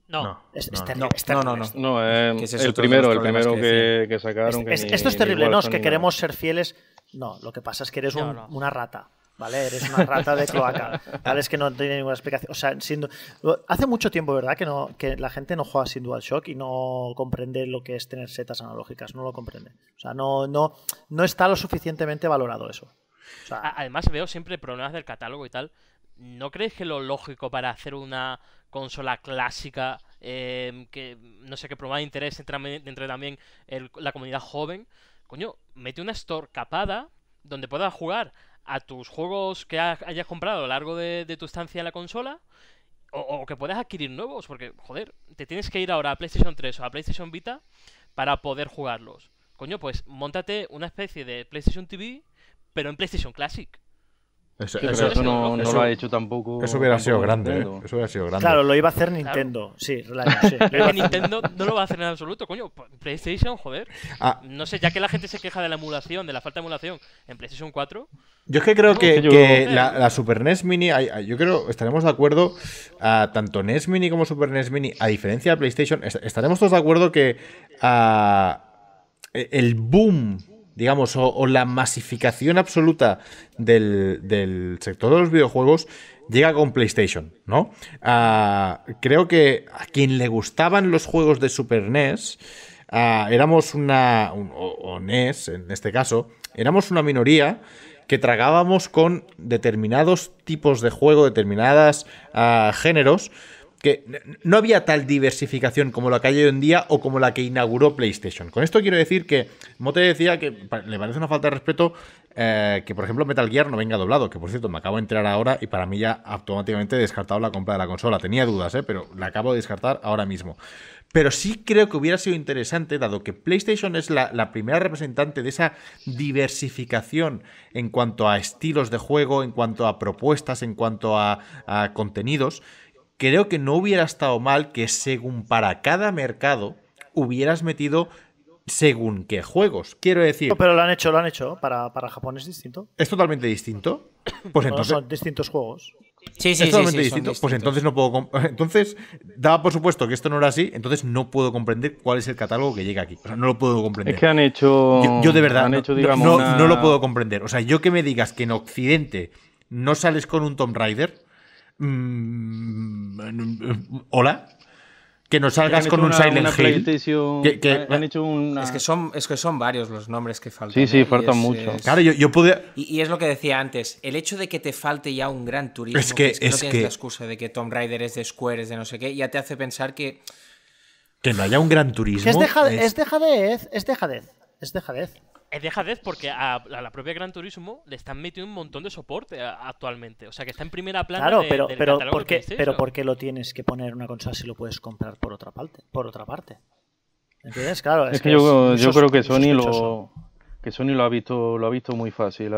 No, no, es, no, es, no, el primero, el primero que, sacaron. esto es terrible, no, es que queremos ser fieles. No, lo que pasa es que eres una rata. ¿Vale? Eres una rata de cloaca. Tal [LAUGHS] Es que no tiene ninguna explicación. O sea, hace mucho tiempo, ¿verdad? Que, no, que la gente no juega sin dual shock y no comprende lo que es tener setas analógicas. No lo comprende. O sea, no, no, no está lo suficientemente valorado eso. Además, veo siempre problemas del catálogo y tal. ¿No crees que lo lógico para hacer una consola clásica em, que no sé qué de interés entre, entre también la comunidad joven. Coño, mete una store capada donde puedas jugar a tus juegos que hayas comprado a lo largo de, tu estancia en la consola. O, o, que puedas adquirir nuevos, porque, joder, te tienes que ir ahora a PlayStation 3 o a PlayStation Vita para poder jugarlos. Coño, pues montate una especie de PlayStation TV, pero en PlayStation Classic. Eso, no, lo ha hecho tampoco. Eso hubiera sido grande, ¿eh? Eso hubiera sido grande. Claro, lo iba a hacer Nintendo. Sí, sí. [LAUGHS] Nintendo no lo va a hacer en absoluto, coño. PlayStation, joder. Ah. No sé, ya que la gente se queja de la emulación, de la falta de emulación en PlayStation 4. Yo es que creo que, la, Super NES Mini, yo creo, estaremos de acuerdo, a tanto NES Mini como Super NES Mini, a diferencia de PlayStation, estaremos todos de acuerdo que e, el boom digamos, o, la masificación absoluta del, sector de los videojuegos llega con PlayStation, ¿no? Ah, creo que a quien le gustaban los juegos de Super NES, ah, éramos una, o NES en este caso, éramos una minoría que tragábamos con determinados tipos de juego, determinados ah, géneros, que no había tal diversificación como la que hay hoy en día o como la que inauguró PlayStation. Con esto quiero decir que Mote decía que le parece una falta de respeto eh, que, por ejemplo, Metal Gear no venga doblado, que por cierto me acabo de entrar ahora y para mí ya automáticamente he descartado la compra de la consola. Tenía dudas, eh, pero la acabo de descartar ahora mismo. Pero sí creo que hubiera sido interesante, dado que PlayStation es la, primera representante de esa diversificación en cuanto a estilos de juego, en cuanto a propuestas, en cuanto a contenidos creo que no hubiera estado mal que según para cada mercado hubieras metido según qué juegos. Quiero decir. Pero lo han hecho, lo han hecho. Para, para Japón es distinto. Es totalmente distinto. Pues son distintos juegos. Sí, sí, es totalmente distinto. Pues entonces no puedo. [LAUGHS] Entonces, daba por supuesto que esto no era así, entonces no puedo comprender cuál es el catálogo que llega aquí. O sea, no lo puedo comprender. Es que han hecho. Yo, de verdad. no, lo puedo comprender. O sea, yo que me digas que en Occidente no sales con un Tomb Raider, Mm, hola, que no salgas con un Silent Que, han hecho una... es, que son, es que son varios los nombres que faltan. Sí, sí, ¿eh? faltan muchos. Claro, yo, yo y, es lo que decía antes, el hecho de que te falte ya un gran turismo, es que, es no tienes la excusa de que Tom Raider es de Square, es de no sé qué, ya te hace pensar que... Que no haya un gran turismo. Es, es... es es dejadez. Es dejadez. Es Dejadez porque a, la propia Gran Turismo le están metiendo un montón de soporte actualmente. O sea, que está en primera plana. pero, pero, ¿por qué, pero ¿por qué lo tienes que poner en una consola si lo puedes comprar por otra parte? Por otra parte. ¿Entiendes? Claro, es, que, yo, yo creo que Sony, lo, que Sony lo ha visto, lo ha visto muy fácil.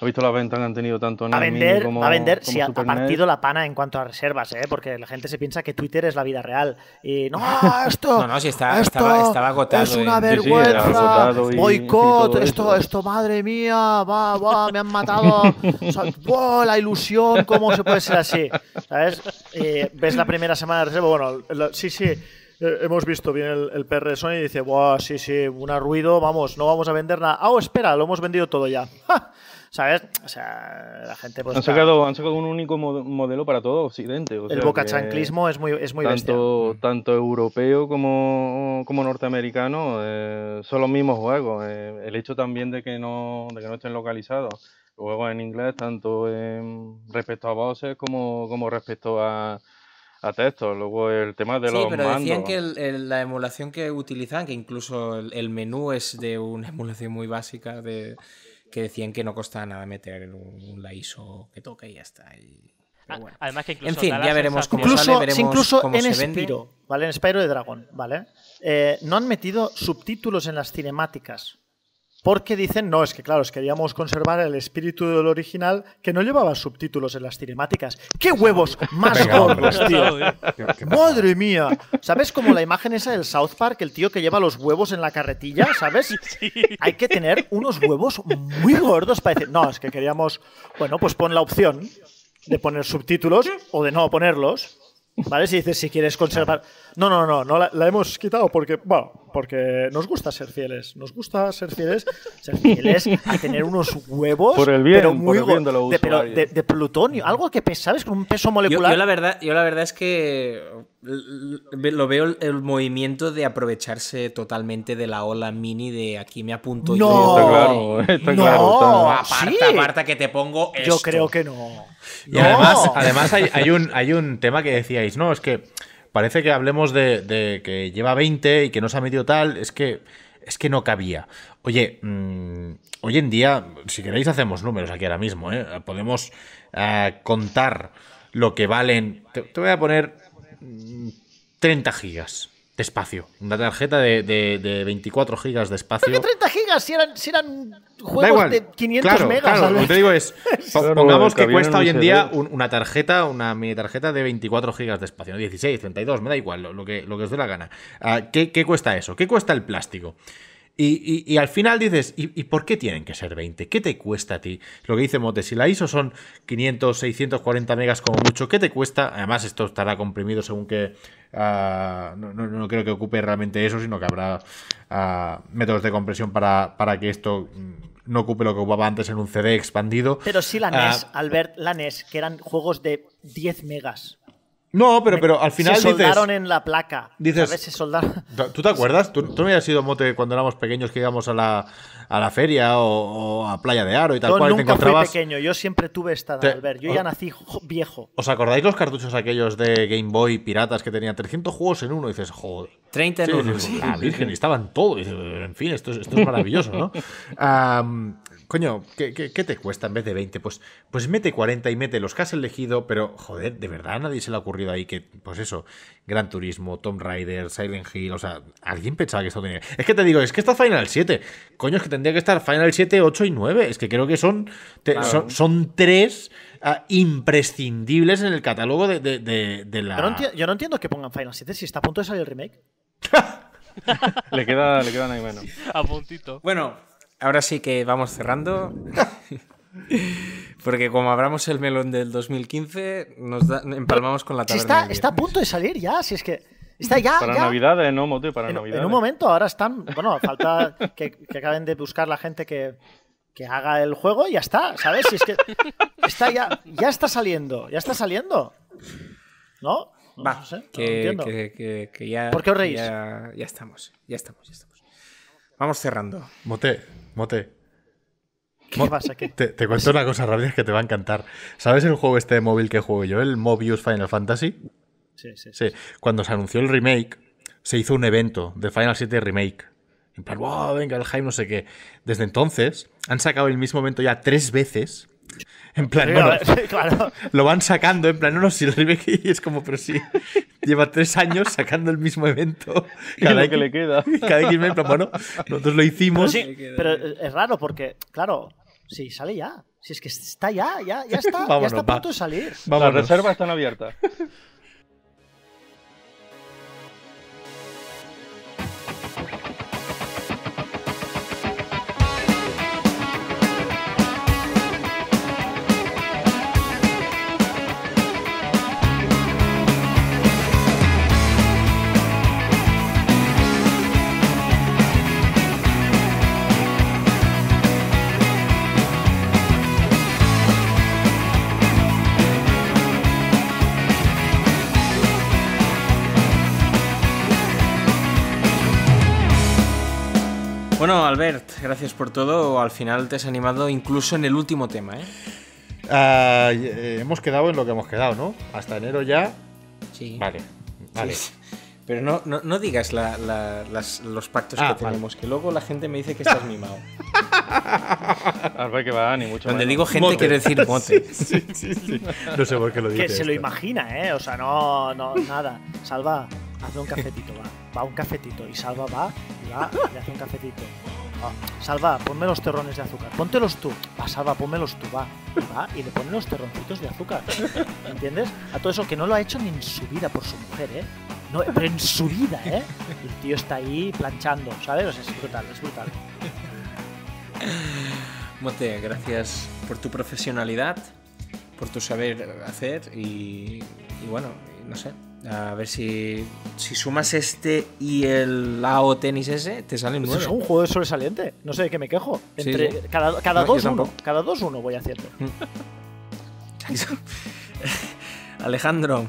Ha visto la venta que han tenido tanto en a vender, A vender, si sí, ha, partido la pana en cuanto a reservas, ¿eh? porque la gente se piensa que Twitter es la vida real. Y no, esto. [LAUGHS] no, no, si está, esto estaba, agotado. Es una vergüenza. boicot, esto, esto, madre mía, va, va, me han matado. [LAUGHS] la ilusión, ¿cómo se puede ser así? ¿Sabes? ves la primera semana de reserva, bueno, sí, sí eh, hemos visto bien el, el PR Sony y dice, Buah, sí, sí, un ruido, vamos, no vamos a vender nada. Ah, oh, espera, lo hemos vendido todo ya. [LAUGHS] ¡Ja! ¿sabes? O sea, la gente pues, han, sacado, han sacado un único modelo para todo Occidente. el bocachanclismo es muy, es muy tanto, bestia. Mm. Tanto europeo como, como norteamericano eh, son los mismos juegos. Eh, el hecho también de que no, de que no estén localizados juegos en inglés, tanto respecto a voces como, como respecto a, textos. Luego el tema de sí, los. Sí, pero decían que la emulación que utilizan, que incluso el menú es de una [LAUGHS] emulación muy básica de que decían que no costaba nada meter un, laiso que toque y ya está. Ah, además que incluso en fin, ya veremos cómo sale, veremos incluso cómo en se Spyro, vende. ¿vale? En Spyro de Dragón ¿vale? Eh, no han metido subtítulos en las cinemáticas. Porque dicen, no, es que claro, es queríamos conservar el espíritu del original que no llevaba subtítulos en las cinemáticas. ¡Qué huevos más gordos, tío! ¡Madre mía! ¿Sabes como la imagen esa del South Park, el tío que lleva los huevos en la carretilla, ¿sabes? [LAUGHS] Hay que tener unos huevos muy gordos para decir, no, es que queríamos, bueno, pues pon la opción de poner subtítulos o de no ponerlos, ¿vale? Si dices, si quieres conservar... No, no, no, no la, la hemos quitado porque, bueno porque nos gusta ser fieles. Nos gusta ser fieles, ser fieles y tener unos huevos por el bien, pero muy de, plutonio, algo que sabes con un peso molecular. Yo, la verdad, yo la verdad es que lo veo el, movimiento de aprovecharse totalmente de la ola mini de aquí me apunto no, yo. claro, claro, Aparta, que te pongo esto. Yo creo que no. Y además, además un, hay un tema que decíais, no, es que parece que hablemos de, que lleva 20 y que no se ha metido tal, es que, es que no cabía. Oye, mm, hoy en día, si queréis, hacemos números aquí ahora mismo, ¿eh? podemos ah, contar lo que valen. Te, te voy a poner 30 mm, gigas de espacio. Una tarjeta de, de, 24 gigas de espacio. ¿Pero qué 30 gigas si eran, si eran juegos de 500 megas. lo que te digo es, [LAUGHS] pongamos que cuesta hoy en día una tarjeta, una mini tarjeta de 24 gigas de espacio, 16, 32, me da igual, lo, que, lo que os dé la gana. Ah, ¿Qué, ¿Qué, cuesta eso? ¿Qué cuesta el plástico? Y, al final dices, ¿y, por qué tienen que ser 20? ¿Qué te cuesta a ti? Lo que dice Mote, si la ISO son 500, 640 megas como mucho, ¿qué te cuesta? Además, esto estará comprimido según que... Ah, no, no, creo que ocupe realmente eso, sino que habrá ah, métodos de compresión para, que esto mm, no ocupe lo que ocupaba antes en un CD expandido. Pero sí la ah, NES, Albert, la NES, que eran juegos de 10 megas. No, pero, pero al final. Se soldaron en la placa. Dices. soldaron. [LAUGHS] ¿Tú te acuerdas? ¿Tú, ¿Tú, no habías sido mote cuando éramos pequeños que íbamos a la, feria o, a Playa de Aro y tal yo cual? Nunca fui pequeño, yo siempre tuve esta Yo ya nací viejo. ¿Os acordáis los cartuchos aquellos de Game Boy piratas que tenían 300 juegos en uno? dices, joder. 30 en virgen, estaban todos. En fin, esto, es maravilloso, ¿no? [LAUGHS] coño, ¿qué, te cuesta en vez de 20? Pues, pues mete 40 y mete los que has elegido, pero joder, de verdad a nadie se le ha ocurrido ahí que, pues eso, Gran Turismo, Tomb Raider, Silent Hill, o sea, alguien pensaba que esto tenía... Es que te digo, es que está Final 7, coño, es que tendría que estar Final 7, 8 y 9, es que creo que son, son, tres ah, imprescindibles en el catálogo de, la... Yo no, entiendo que pongan Final 7 si está a punto de salir el remake. [LAUGHS] le, queda, le quedan ahí menos. A puntito. Bueno, ahora sí que vamos cerrando. [LAUGHS] Porque como abramos el melón del 2015, nos empalmamos con la taberna. está, a punto de salir ya, si es que. Está ya. Para Navidades, ¿eh, ¿no, moté Para en, Navidades. En un momento, ahora están. Bueno, falta que, acaben de buscar la gente que, haga el juego y ya está, ¿sabes? que. Está ya. está saliendo, ya está saliendo. ¿No? no Va, no sé, ¿Por qué os reís? Ya, estamos, ya estamos, ya estamos. Vamos cerrando. ¿Moté? Mote. Te, te, cuento una cosa, Rabia, que te va a encantar. ¿Sabes el juego este de móvil que juego yo? El Mobius Final Fantasy. Sí, sí, sí. Cuando se anunció el remake, se hizo un evento de Final 7 Remake. En plan, wow, venga, el Jaime, no sé qué. Desde entonces, han sacado el mismo evento ya tres veces en plan, sí, [LAUGHS] lo van sacando, en plan, no, no, si es como, pero sí, lleva tres años sacando el mismo evento. Cada X, que le queda. Cada que en plan, bueno, nosotros lo hicimos. Pero, es raro porque, claro, sí, sale ya. Si es que está ya, ya, ya está, ya está a punto de salir. Vamos, Las reservas están abiertas. Albert, gracias por todo. Al final te has animado incluso en el último tema, ¿eh? Ah, eh hemos quedado en lo que hemos quedado, ¿no? Hasta enero ya. Sí. Vale, vale. Pero no, no, digas los pactos que ah, tenemos, que luego la gente me dice que estás mimado. [LAUGHS] que va, ni mucho Donde Cuando digo gente quiere decir mote. [LAUGHS] Sí, sí, sí, no sé por qué lo dices. Que se lo imagina, ¿eh? O sea, no, no, nada. Salva hazle un cafetito, va. Va un cafetito. Y Salva va y va le hace un cafetito. Salva, ponme los terrones de azúcar. Póntelos tú. Va, Salva, pónmelos tú, va. Y va y le pone los terroncitos de azúcar. ¿Entiendes? A todo eso que no lo ha hecho ni en su vida por su mujer, ¿eh? No, pero en su vida, ¿eh? El tío está ahí planchando, ¿sabes? es brutal, es brutal. Mote, gracias por tu profesionalidad, por tu saber hacer y bueno, no sé, a ver si, si sumas este y el AO tenis ese, te salen pues nueve. Es un juego sobresaliente. No sé de qué me quejo. Cada, cada dos uno. Cada dos uno voy haciendo. Mm. [LAUGHS] Alejandro.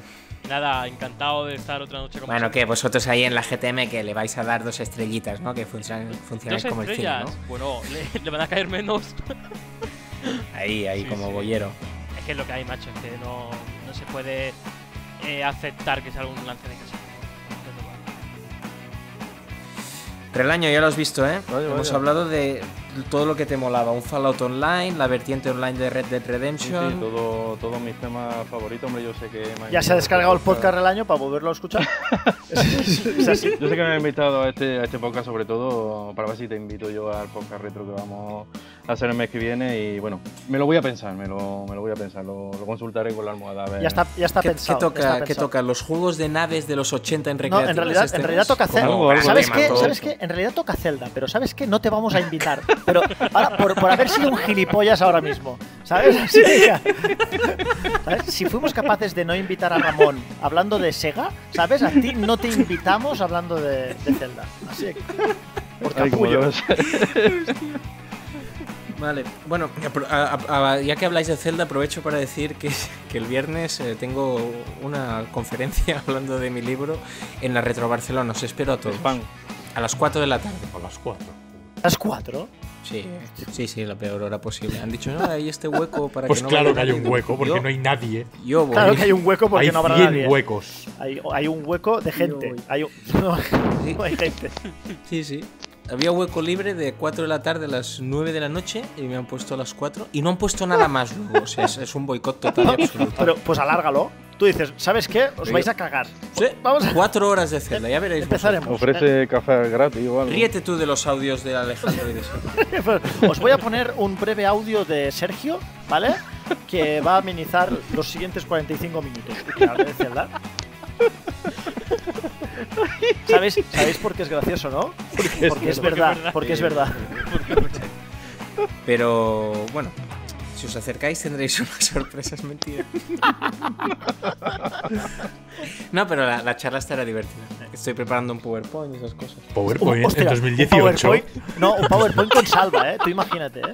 Nada, encantado de estar otra noche con Bueno, que vosotros ahí en la GTM que le vais a dar dos estrellitas, ¿no? Que funcionan, funcionáis como el cine, Bueno, le, van a caer menos. Ahí, ahí, [LAUGHS] como bollero. Es que es lo que hay, macho, es que no, no se puede eh, aceptar que sea algún lance de casa. año, ya lo has visto, ¿eh? Hemos hablado de todo lo que te molaba, un Fallout Online, la vertiente online de Red Dead Redemption. Sí, todo, todos mis temas favoritos, hombre, yo sé que... ya se ha descargado el podcast del año para volverlo a escuchar. [LAUGHS] Yo sé que me han invitado este, a este, podcast sobre todo para ver si te invito yo al podcast retro que vamos a hacer el mes que viene y bueno, me lo voy a pensar, me lo, me lo voy a pensar, lo, consultaré con la almohada. A ver. Ya está, ya está pensado. ¿qué toca, toca? ¿Los juegos de naves de los 80 en No, en realidad, en este realidad toca Zelda. ¿Sabes qué? En realidad toca Zelda, pero ¿sabes qué? No te vamos a invitar. [LAUGHS] Pero por, haber sido un gilipollas ahora mismo. [LAUGHS] ¿Sabes? Si fuimos capaces de no invitar a Ramón hablando de Sega, ¿sabes? A ti no te invitamos hablando de, de Zelda. Así que, por ¿eh? Vale, bueno, ya que habláis de Zelda, aprovecho para decir que, el viernes eh, tengo una conferencia [LAUGHS] hablando de mi libro en la Retro Barcelona. Os espero a todos. A las 4 de la tarde. A las 4. ¿A las 4? Sí, sí, sí, la peor hora posible. Han dicho, no, hay este hueco para pues que no claro que hay un hueco, porque no hay nadie. Yo Claro que hay un hueco porque no habrá 100 huecos. Hay, un hueco de gente. [LAUGHS] no, hay gente. Sí, sí. Había hueco libre de 4 de la tarde a las 9 de la noche y me han puesto a las 4 y no han puesto nada más luego. es, un boicot total [LAUGHS] absoluto. Pero, pues alárgalo tú dices, ¿sabes qué? Os vais a cagar. vamos a... Cuatro horas de celda, ya veréis. Empezaremos. Ofrece eh. café gratis igual. Ríete tú de los audios de Alejandro y de [LAUGHS] pues, Os voy a poner un breve audio de Sergio, ¿vale? Que va a amenizar los siguientes 45 minutos ¿Sabéis, por qué es gracioso, no? porque es verdad. Porque es verdad. Pero bueno. Si os acercáis tendréis unas [LAUGHS] sorpresas es [LAUGHS] no, pero la, charla estará divertida. Estoy preparando un PowerPoint y esas cosas. ¿PowerPoint en 2018? no, un PowerPoint con salva, ¿eh? Tú imagínate, ¿eh?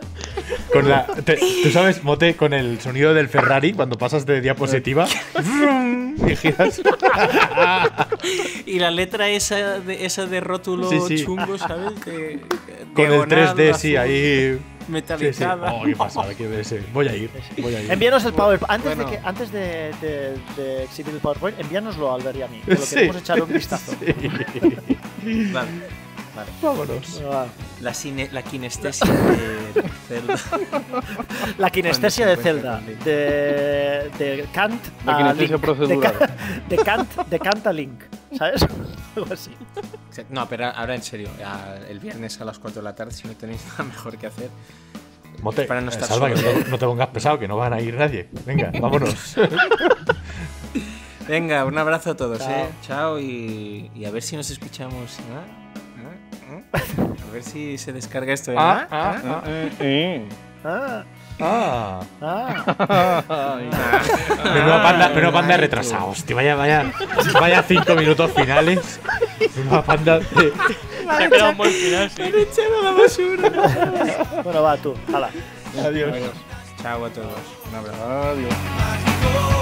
Con la, Tú sabes, Mote, con el sonido del Ferrari cuando pasas de diapositiva [LAUGHS] y giras. y la letra esa de, esa de rótulo chungo, ¿sabes? con el 3D, sí, ahí metalizada. Sí, Oh, qué pasada, qué ese. Voy a ir, voy a ir. Envíanos el PowerPoint. Antes, de, que, antes de, de, de, exhibir el PowerPoint, envíanoslo a Albert y a mí, que lo queremos echar un vistazo. [LAUGHS] vale. Vámonos. Ah. La, la kinestesia de Zelda. [LAUGHS] La kinestesia de Zelda. De, de Kant la kinestesia Procedural. De, Kant, de Kant a Link. ¿Sabes? [LAUGHS] Algo así. No, pero ahora en serio. El viernes a las 4 de la tarde, si no tenéis [LAUGHS] nada mejor que hacer. no estar salva que no te pongas pesado, que no van a ir nadie. Venga, vámonos. Venga, un abrazo a todos, Chao. Eh. Chao y, a ver si nos escuchamos. A ver si se descarga esto. ¿eh? Ah, ah, ah, ah, ah, eh, ah. eh, ah. Ah. Ah. no panda, a panda retrasados, hostia, Vaya, vaya, vaya cinco minutos finales. Menudo panda. De... Se ha quedado muy final, sí. Me han echado la basura. bueno, va tú. Hala. Adiós. chao a todos. Un abrazo. Adiós.